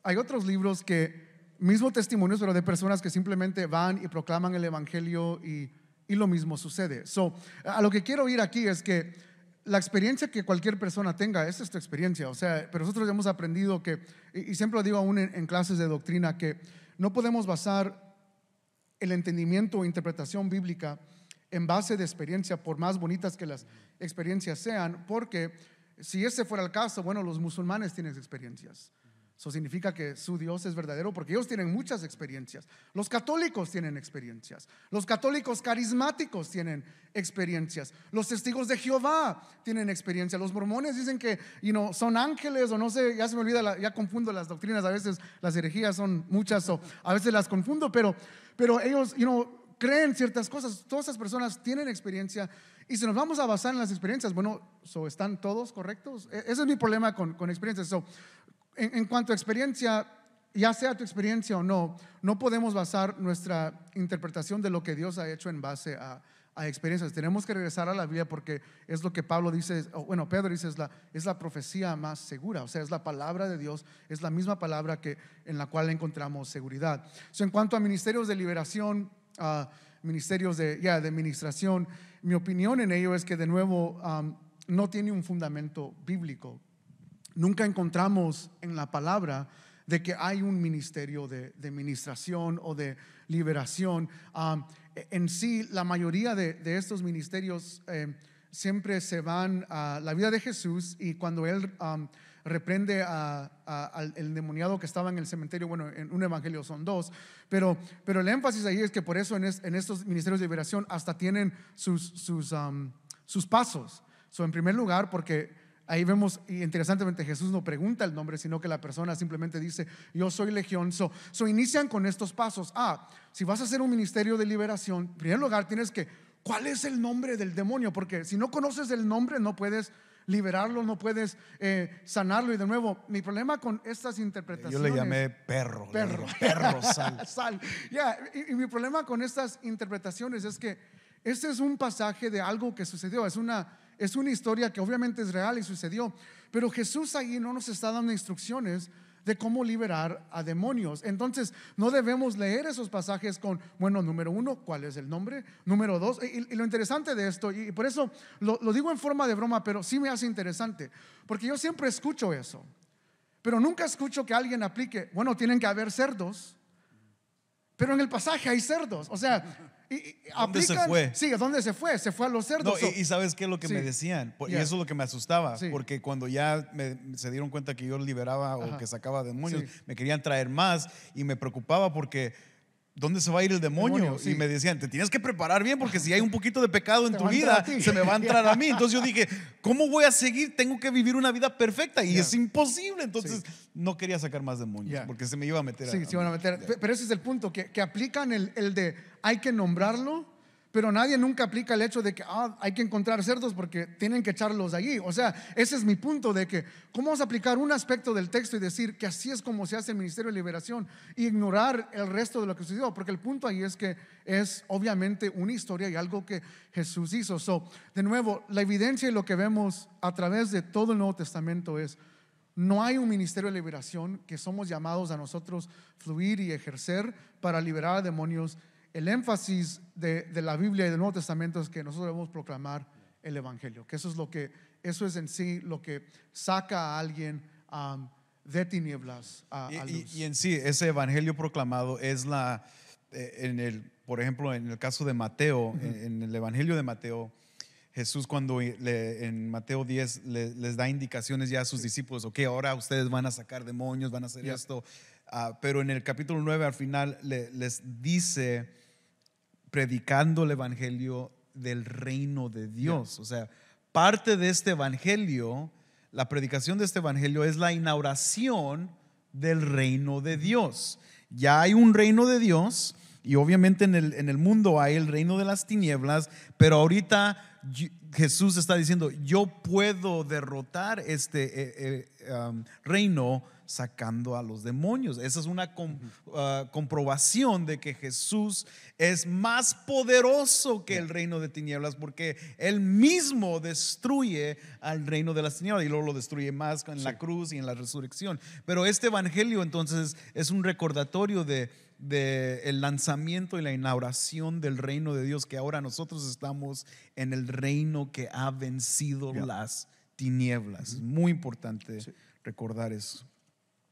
hay otros libros que mismo testimonio, pero de personas que simplemente van y proclaman el Evangelio y, y lo mismo sucede. So, a lo que quiero ir aquí es que la experiencia que cualquier persona tenga es esta experiencia. O sea, pero nosotros hemos aprendido que, y, siempre lo digo aún en clases de doctrina, que no podemos basar el entendimiento o interpretación bíblica en base de experiencia, por más bonitas que las experiencias sean, porque si ese fuera el caso, bueno, los musulmanes tienen experiencias. Eso significa que su Dios es verdadero porque ellos tienen muchas experiencias. Los católicos tienen experiencias. Los católicos carismáticos tienen experiencias. Los testigos de Jehová tienen experiencias. Los mormones dicen que you know, son ángeles o no sé, ya se me olvida, ya confundo las doctrinas. A veces las herejías son muchas o a veces las confundo, pero, pero ellos you know, creen ciertas cosas. Todas esas personas tienen experiencia. Y si nos vamos a basar en las experiencias, bueno, ¿están todos correctos? E, ese es mi problema con, con experiencias en, cuanto a experiencia, ya sea tu experiencia o no, no podemos basar nuestra interpretación de lo que Dios ha hecho en base a, experiencias. Tenemos que regresar a la Biblia porque es lo que Pablo dice, bueno, Pedro dice, es la, es la profecía más segura, o sea, es la palabra de Dios, es la misma palabra que, en la cual encontramos seguridad. en cuanto a ministerios de liberación, ah, ministerios de, de administración, mi opinión en ello es que de nuevo ah, no tiene un fundamento bíblico. Nunca encontramos en la palabra de que hay un ministerio de, administración ministración o de liberación. E, en sí, la mayoría de, estos ministerios em, siempre se van a la vida de Jesús y cuando Él reprende a, al demoniado que estaba en el cementerio, bueno, en un evangelio son dos, pero, pero el énfasis ahí es que por eso en, estos ministerios de liberación hasta tienen sus, sus, sus pasos. en primer lugar, porque Ahí vemos, y interesantemente, Jesús no pregunta el nombre, sino que la persona simplemente dice, yo soy legión. So, inician con estos pasos. Ah, si vas a hacer un ministerio de liberación, en primer lugar tienes que, ¿cuál es el nombre del demonio? Porque si no conoces el nombre, no puedes liberarlo, no puedes eh, sanarlo. Y de nuevo, mi problema con estas interpretaciones. Yo le llamé perro. Perro. perro, sal. Y, y mi problema con estas interpretaciones es que este es un pasaje de algo que sucedió, es una es una historia que obviamente es real y sucedió, pero Jesús ahí no nos está dando instrucciones de cómo liberar a demonios. Entonces, no debemos leer esos pasajes con, bueno, número uno, ¿cuál es el nombre? Número dos, y, lo interesante de esto, y por eso lo, digo en forma de broma, pero sí me hace interesante, porque yo siempre escucho eso, pero nunca escucho que alguien aplique, bueno, tienen que haber cerdos, pero en el pasaje hay cerdos, o sea... Y, ¿Dónde se fue? Sí, ¿dónde se fue? Se fue a los cerdos. y, sabes qué es lo que me decían. Y eso es lo que me asustaba. Porque cuando ya se dieron cuenta que yo liberaba o que sacaba demonios, me querían traer más y me preocupaba porque ¿dónde se va a ir el demonio? Y me decían, te tienes que preparar bien porque si hay un poquito de pecado en tu vida, se me va a entrar a mí. Entonces yo dije, ¿cómo voy a seguir? Tengo que vivir una vida perfecta y es imposible. Entonces no quería sacar más demonios porque se me iba a meter. Sí, se iban a meter. Pero ese es el punto, que, que aplican el, el de hay que nombrarlo pero nadie nunca aplica el hecho de que ah, hay que encontrar cerdos porque tienen que echarlos allí. O sea, ese es mi punto de que, ¿cómo vamos a aplicar un aspecto del texto y decir que así es como se hace el Ministerio de Liberación y e ignorar el resto de lo que sucedió? Porque el punto ahí es que es obviamente una historia y algo que Jesús hizo. So, de nuevo, la evidencia y lo que vemos a través de todo el Nuevo Testamento es, no hay un ministerio de liberación que somos llamados a nosotros fluir y ejercer para liberar a demonios el énfasis de, la Biblia y del Nuevo Testamento es que nosotros debemos proclamar el Evangelio, que eso es lo que, eso es en sí lo que saca a alguien um, de tinieblas a, luz. Y, en sí, ese Evangelio proclamado es la, eh, en el, por ejemplo, en el caso de Mateo, en, el Evangelio de Mateo, Jesús cuando eh, en Mateo 10 les da indicaciones ya a sus discípulos, ok, ahora ustedes van a sacar demonios, van a hacer esto, Ah, pero en el capítulo 9 al final les dice, predicando el Evangelio del reino de Dios. O sea, parte de este Evangelio, la predicación de este Evangelio es la inauguración del reino de Dios. Ya hay un reino de Dios y obviamente en el, en el mundo hay el reino de las tinieblas, pero ahorita Jesús está diciendo, yo puedo derrotar este eh, eh, um, reino sacando a los demonios. Esa es una uh, comprobación de que Jesús es más poderoso que el reino de tinieblas porque él mismo destruye al reino de las tinieblas y luego lo destruye más en la cruz y en la resurrección. Pero este evangelio entonces es un recordatorio de del lanzamiento y la inauguración del reino de Dios, que ahora nosotros estamos en el reino que ha vencido las tinieblas. Es muy importante recordar eso.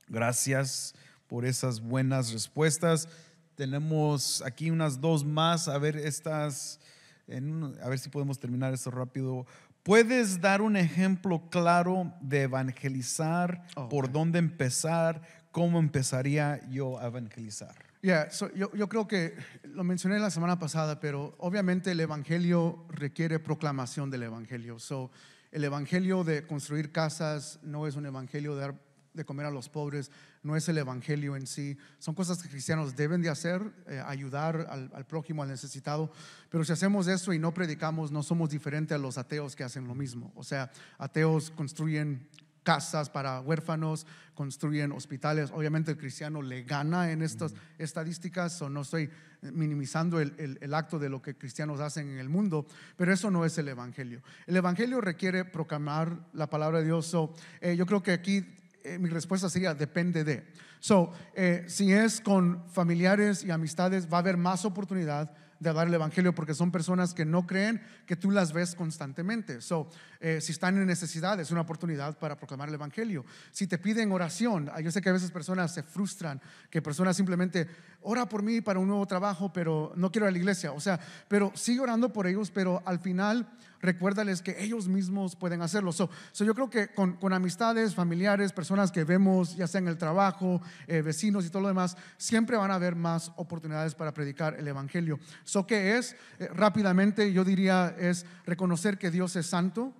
Gracias por esas buenas respuestas. Tenemos aquí unas dos más. A ver estas, en, a ver si podemos terminar esto rápido. ¿Puedes dar un ejemplo claro de evangelizar? ¿Por dónde empezar? ¿Cómo empezaría yo a evangelizar? yo, creo que lo mencioné la semana pasada, pero obviamente el Evangelio requiere proclamación del Evangelio. So, el Evangelio de construir casas no es un Evangelio de dar de comer a los pobres, no es el Evangelio en sí. Son cosas que cristianos deben de hacer, eh, ayudar al, prójimo, al necesitado. Pero si hacemos eso y no predicamos, no somos diferentes a los ateos que hacen lo mismo. O sea, ateos construyen casas para huérfanos, construyen hospitales. Obviamente el cristiano le gana en estas estadísticas, o no estoy minimizando el, el, acto de lo que cristianos hacen en el mundo, pero eso no es el Evangelio. El Evangelio requiere proclamar la palabra de Dios. o eh, yo creo que aquí eh, mi respuesta sería depende de. So, eh, si es con familiares y amistades, va a haber más oportunidad de dar el Evangelio porque son personas que no creen que tú las ves constantemente. So, eh, si están en necesidad, es una oportunidad para proclamar el Evangelio. Si te piden oración, ah, yo sé que a veces personas se frustran, que personas simplemente ora por mí para un nuevo trabajo, pero no quiero ir a la iglesia. O sea, pero sigue orando por ellos, pero al final recuérdales que ellos mismos pueden hacerlo. yo creo que con, amistades, familiares, personas que vemos, ya sea en el trabajo, eh, vecinos y todo lo demás, siempre van a haber más oportunidades para predicar el Evangelio. So, ¿qué es? Eh, rápidamente yo diría es reconocer que Dios es santo,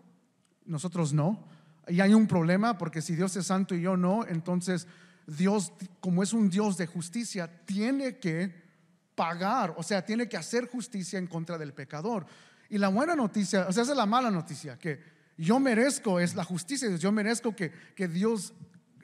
nosotros no. Y hay un problema porque si Dios es santo y yo no, entonces Dios, como es un Dios de justicia, tiene que pagar, o sea, tiene que hacer justicia en contra del pecador. Y la buena noticia, o sea, esa es la mala noticia, que yo merezco, es la justicia yo merezco que, que Dios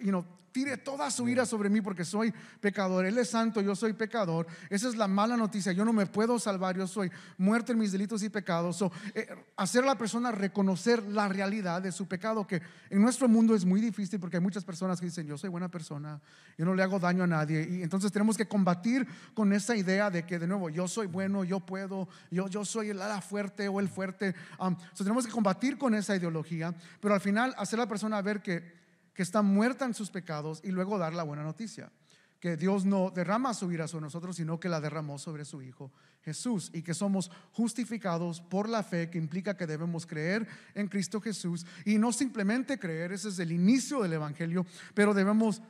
you know, tire toda su ira sobre mí porque soy pecador. Él es santo, yo soy pecador. Esa es la mala noticia. Yo no me puedo salvar, yo soy muerto en mis delitos y pecados. o eh, hacer a la persona reconocer la realidad de su pecado, que en nuestro mundo es muy difícil porque hay muchas personas que dicen, yo soy buena persona, yo no le hago daño a nadie. Y entonces tenemos que combatir con esa idea de que, de nuevo, yo soy bueno, yo puedo, yo, yo soy el ala fuerte o el fuerte. Um, tenemos que combatir con esa ideología, pero al final hacer a la persona ver que que está muerta en sus pecados y luego dar la buena noticia, que Dios no derrama su ira sobre nosotros, sino que la derramó sobre su Hijo Jesús y que somos justificados por la fe, que implica que debemos creer en Cristo Jesús y no simplemente creer, ese es el inicio del Evangelio, pero debemos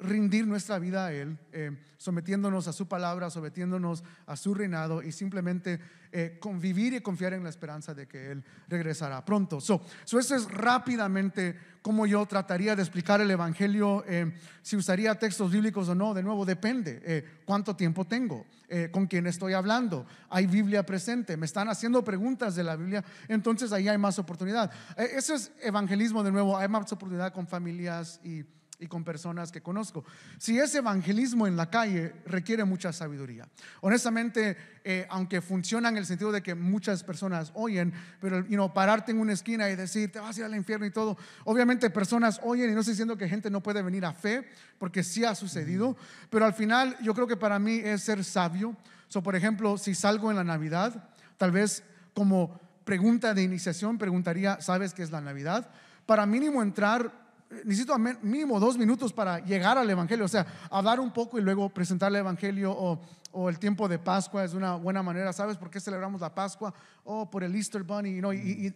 rendir nuestra vida a Él, eh, sometiéndonos a su palabra, sometiéndonos a su reinado y simplemente eh, convivir y confiar en la esperanza de que Él regresará pronto. So, eso es rápidamente cómo yo trataría de explicar el Evangelio, eh, si usaría textos bíblicos o no, de nuevo depende cuánto tiempo tengo, con quién estoy hablando, hay Biblia presente, me están haciendo preguntas de la Biblia, entonces ahí hay más oportunidad. eso es evangelismo de nuevo, hay más oportunidad con familias y y con personas que conozco. Si es evangelismo en la calle, requiere mucha sabiduría. Honestamente, eh, aunque funciona en el sentido de que muchas personas oyen, pero you pararte en una esquina y decir, te vas a ir al infierno y todo, obviamente personas oyen y no estoy diciendo que gente no puede venir a fe, porque sí ha sucedido, pero al final yo creo que para mí es ser sabio. So, por ejemplo, si salgo en la Navidad, tal vez como pregunta de iniciación preguntaría, ¿sabes qué es la Navidad? Para mínimo entrar necesito mínimo dos minutos para llegar al Evangelio, o sea, hablar un poco y luego presentar el Evangelio o, el tiempo de Pascua es una buena manera, ¿sabes por qué celebramos la Pascua? O oh, por el Easter Bunny, ¿no? y,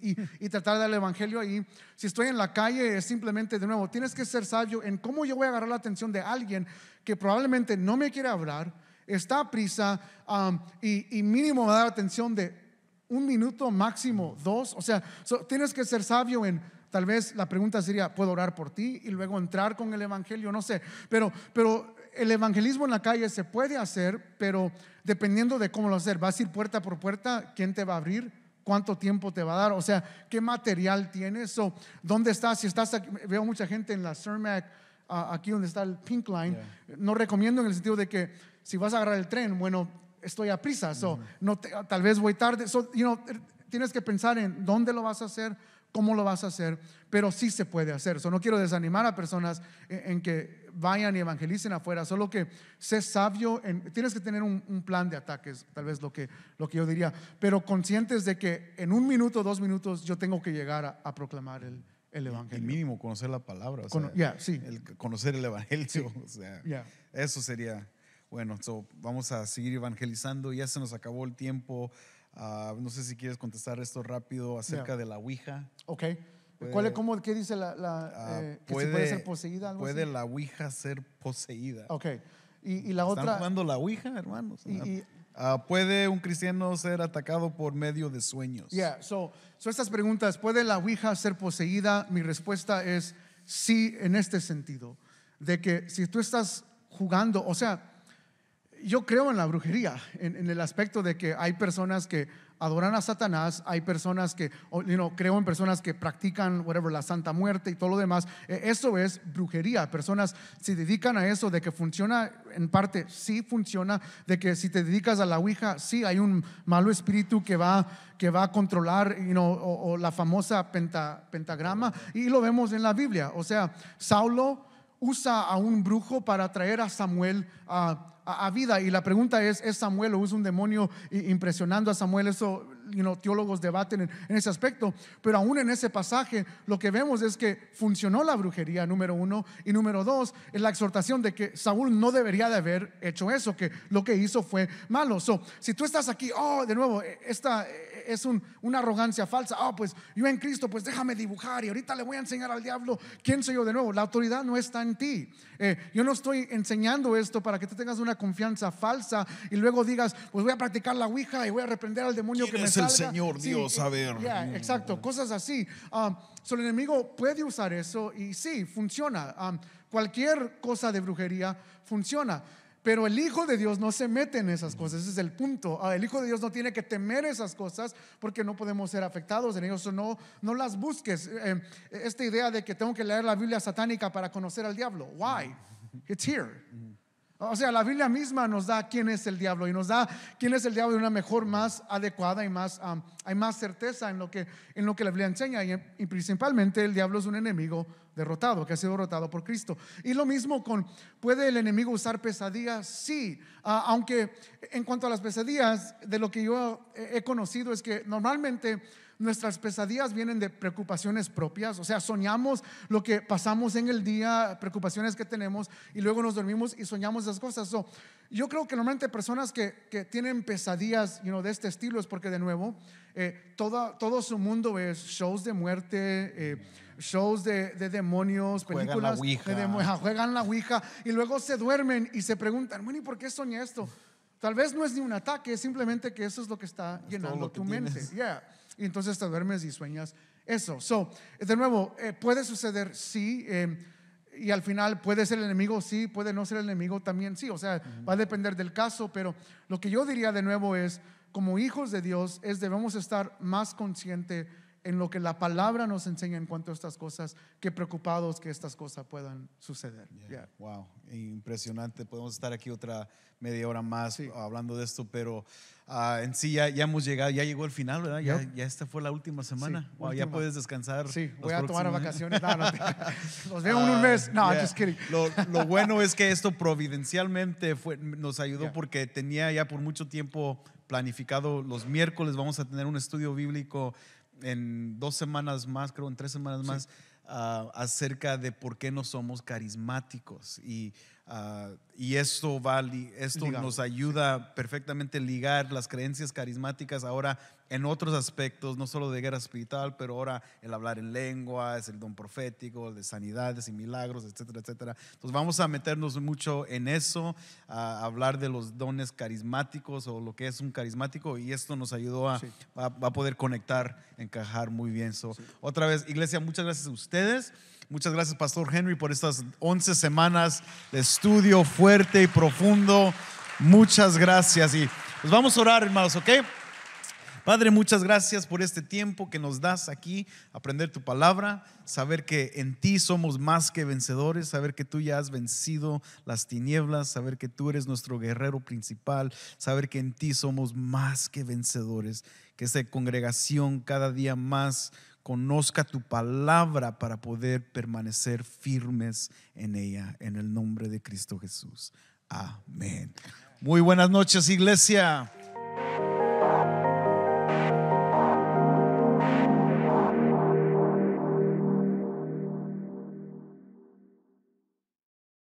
tratar de dar el Evangelio. Y si estoy en la calle, es simplemente, de nuevo, tienes que ser sabio en cómo yo voy a agarrar la atención de alguien que probablemente no me quiere hablar, está a prisa um, y, mínimo va a dar atención de un minuto máximo, dos, o sea, tienes que ser sabio en Tal vez la pregunta sería, ¿puedo orar por ti? Y luego entrar con el Evangelio, no sé. Pero, pero el evangelismo en la calle se puede hacer, pero dependiendo de cómo lo hacer, vas a ir puerta por puerta, quién te va a abrir, cuánto tiempo te va a dar, o sea, qué material tienes, o dónde estás, si estás veo mucha gente en la CERMAC, aquí donde está el Pink Line, no recomiendo en el sentido de que si vas a agarrar el tren, bueno, estoy a prisa, so, mm. no tal vez voy tarde, tienes que pensar en dónde lo vas a hacer, cómo lo vas a hacer, pero sí se puede hacer. So, no quiero desanimar a personas en, que vayan y evangelicen afuera, solo que sé sabio, tienes que tener un, plan de ataques, tal vez lo que, lo que yo diría, pero conscientes de que en un minuto, dos minutos, yo tengo que llegar a, proclamar el, el Evangelio. El mínimo conocer la palabra, o el conocer el Evangelio, eso sería... Bueno, vamos a seguir evangelizando. Ya se nos acabó el tiempo. Ah, no sé si quieres contestar esto rápido acerca de la Ouija. Ok. ¿Cuál es, cómo, ¿Qué dice la, ah, eh, puede, ser poseída? puede la Ouija ser poseída. Ok. Y, y la otra. ¿Están jugando la Ouija, hermanos? Y, ah, ¿Puede un cristiano ser atacado por medio de sueños? Yeah, so, so estas preguntas, ¿puede la Ouija ser poseída? Mi respuesta es sí en este sentido, de que si tú estás jugando, o sea, yo creo en la brujería, en, el aspecto de que hay personas que adoran a Satanás, hay personas que, you creo en personas que practican, whatever, la Santa Muerte y todo lo demás. E, eso es brujería. Personas se dedican a eso, de que funciona en parte, sí funciona, de que si te dedicas a la Ouija, sí hay un malo espíritu que va, que va a controlar, you know, o, la famosa pentagrama, y lo vemos en la Biblia. O sea, Saulo usa a un brujo para traer a Samuel a a, vida. Y la pregunta es, ¿es Samuel o es un demonio impresionando a Samuel? Eso, you know, teólogos debaten en, ese aspecto. Pero aún en ese pasaje, lo que vemos es que funcionó la brujería, número uno. Y número dos, es la exhortación de que Saúl no debería de haber hecho eso, que lo que hizo fue malo. si tú estás aquí, oh, de nuevo, e, esta, es una arrogancia falsa. Ah, pues yo en Cristo, pues déjame dibujar y ahorita le voy a enseñar al diablo quién soy yo de nuevo. La autoridad no está en ti. Eh, yo no estoy enseñando esto para que tú tengas una confianza falsa y luego digas, pues voy a practicar la Ouija y voy a reprender al demonio que me es el Señor Dios, eh, a ver. exacto, cosas así. Ah, solo enemigo puede usar eso y sí, funciona. Ah, cualquier cosa de brujería funciona. Pero el Hijo de Dios no se mete en esas cosas, ese es el punto. Ah, el Hijo de Dios no tiene que temer esas cosas porque no podemos ser afectados en ellos, no, no las busques. Eh, esta idea de que tengo que leer la Biblia satánica para conocer al diablo, why? It's here. O sea, la Biblia misma nos da quién es el diablo y nos da quién es el diablo de una mejor más adecuada y más hay más certeza en lo que en lo que la Biblia enseña y, principalmente el diablo es un enemigo derrotado que ha sido derrotado por Cristo. Y lo mismo con puede el enemigo usar pesadillas? Sí, ah, aunque en cuanto a las pesadillas de lo que yo he conocido es que normalmente Nuestras pesadillas vienen de preocupaciones propias, o sea, soñamos lo que pasamos en el día, preocupaciones que tenemos y luego nos dormimos y soñamos esas cosas. yo creo que normalmente personas que, tienen pesadillas de este estilo es porque de nuevo eh, todo, su mundo es shows de muerte, eh, shows de, demonios, películas juegan la, de juegan la Ouija y luego se duermen y se preguntan, bueno, ¿y por qué soñé esto? Tal vez no es ni un ataque, es simplemente que eso es lo que está llenando lo que tu mente. Y entonces te duermes y sueñas eso. So, eh, de nuevo, eh, puede suceder, sí. Em, y al final puede ser el enemigo, sí, puede no ser el enemigo también, sí. O sea, va a depender del caso, pero lo que yo diría de nuevo es, como hijos de Dios, es debemos estar más conscientes en lo que la palabra nos enseña en cuanto a estas cosas, qué preocupados que estas cosas puedan suceder. Wow, impresionante. Podemos estar aquí otra media hora más hablando de esto, pero ah, en sí ya, ya, hemos llegado, ya llegó el final, ¿verdad? Ya, esta fue la última semana. ya puedes descansar. Sí, voy a tomar vacaciones. No, los veo en un ah, mes. No, just kidding. Lo, bueno es que esto providencialmente fue, nos ayudó porque tenía ya por mucho tiempo planificado los miércoles vamos a tener un estudio bíblico en dos semanas más, creo, en tres semanas más, ah, acerca de por qué no somos carismáticos. Y Ah, y esto, va, esto nos ayuda perfectamente a ligar las creencias carismáticas ahora en otros aspectos, no solo de guerra espiritual, pero ahora el hablar en lenguas, el don profético, el de sanidades y milagros, etcétera, etcétera. Entonces vamos a meternos mucho en eso, a hablar de los dones carismáticos o lo que es un carismático y esto nos ayudó a, a, poder conectar, encajar muy bien. eso. Otra vez, iglesia, muchas gracias a ustedes. Muchas gracias, Pastor Henry, por estas 11 semanas de estudio fuerte y profundo. Muchas gracias. Y pues vamos a orar, hermanos, ¿ok? Padre, muchas gracias por este tiempo que nos das aquí, aprender tu palabra, saber que en ti somos más que vencedores, saber que tú ya has vencido las tinieblas, saber que tú eres nuestro guerrero principal, saber que en ti somos más que vencedores, que esta congregación cada día más conozca tu palabra para poder permanecer firmes en ella, en el nombre de Cristo Jesús. Amén. Muy buenas noches, iglesia.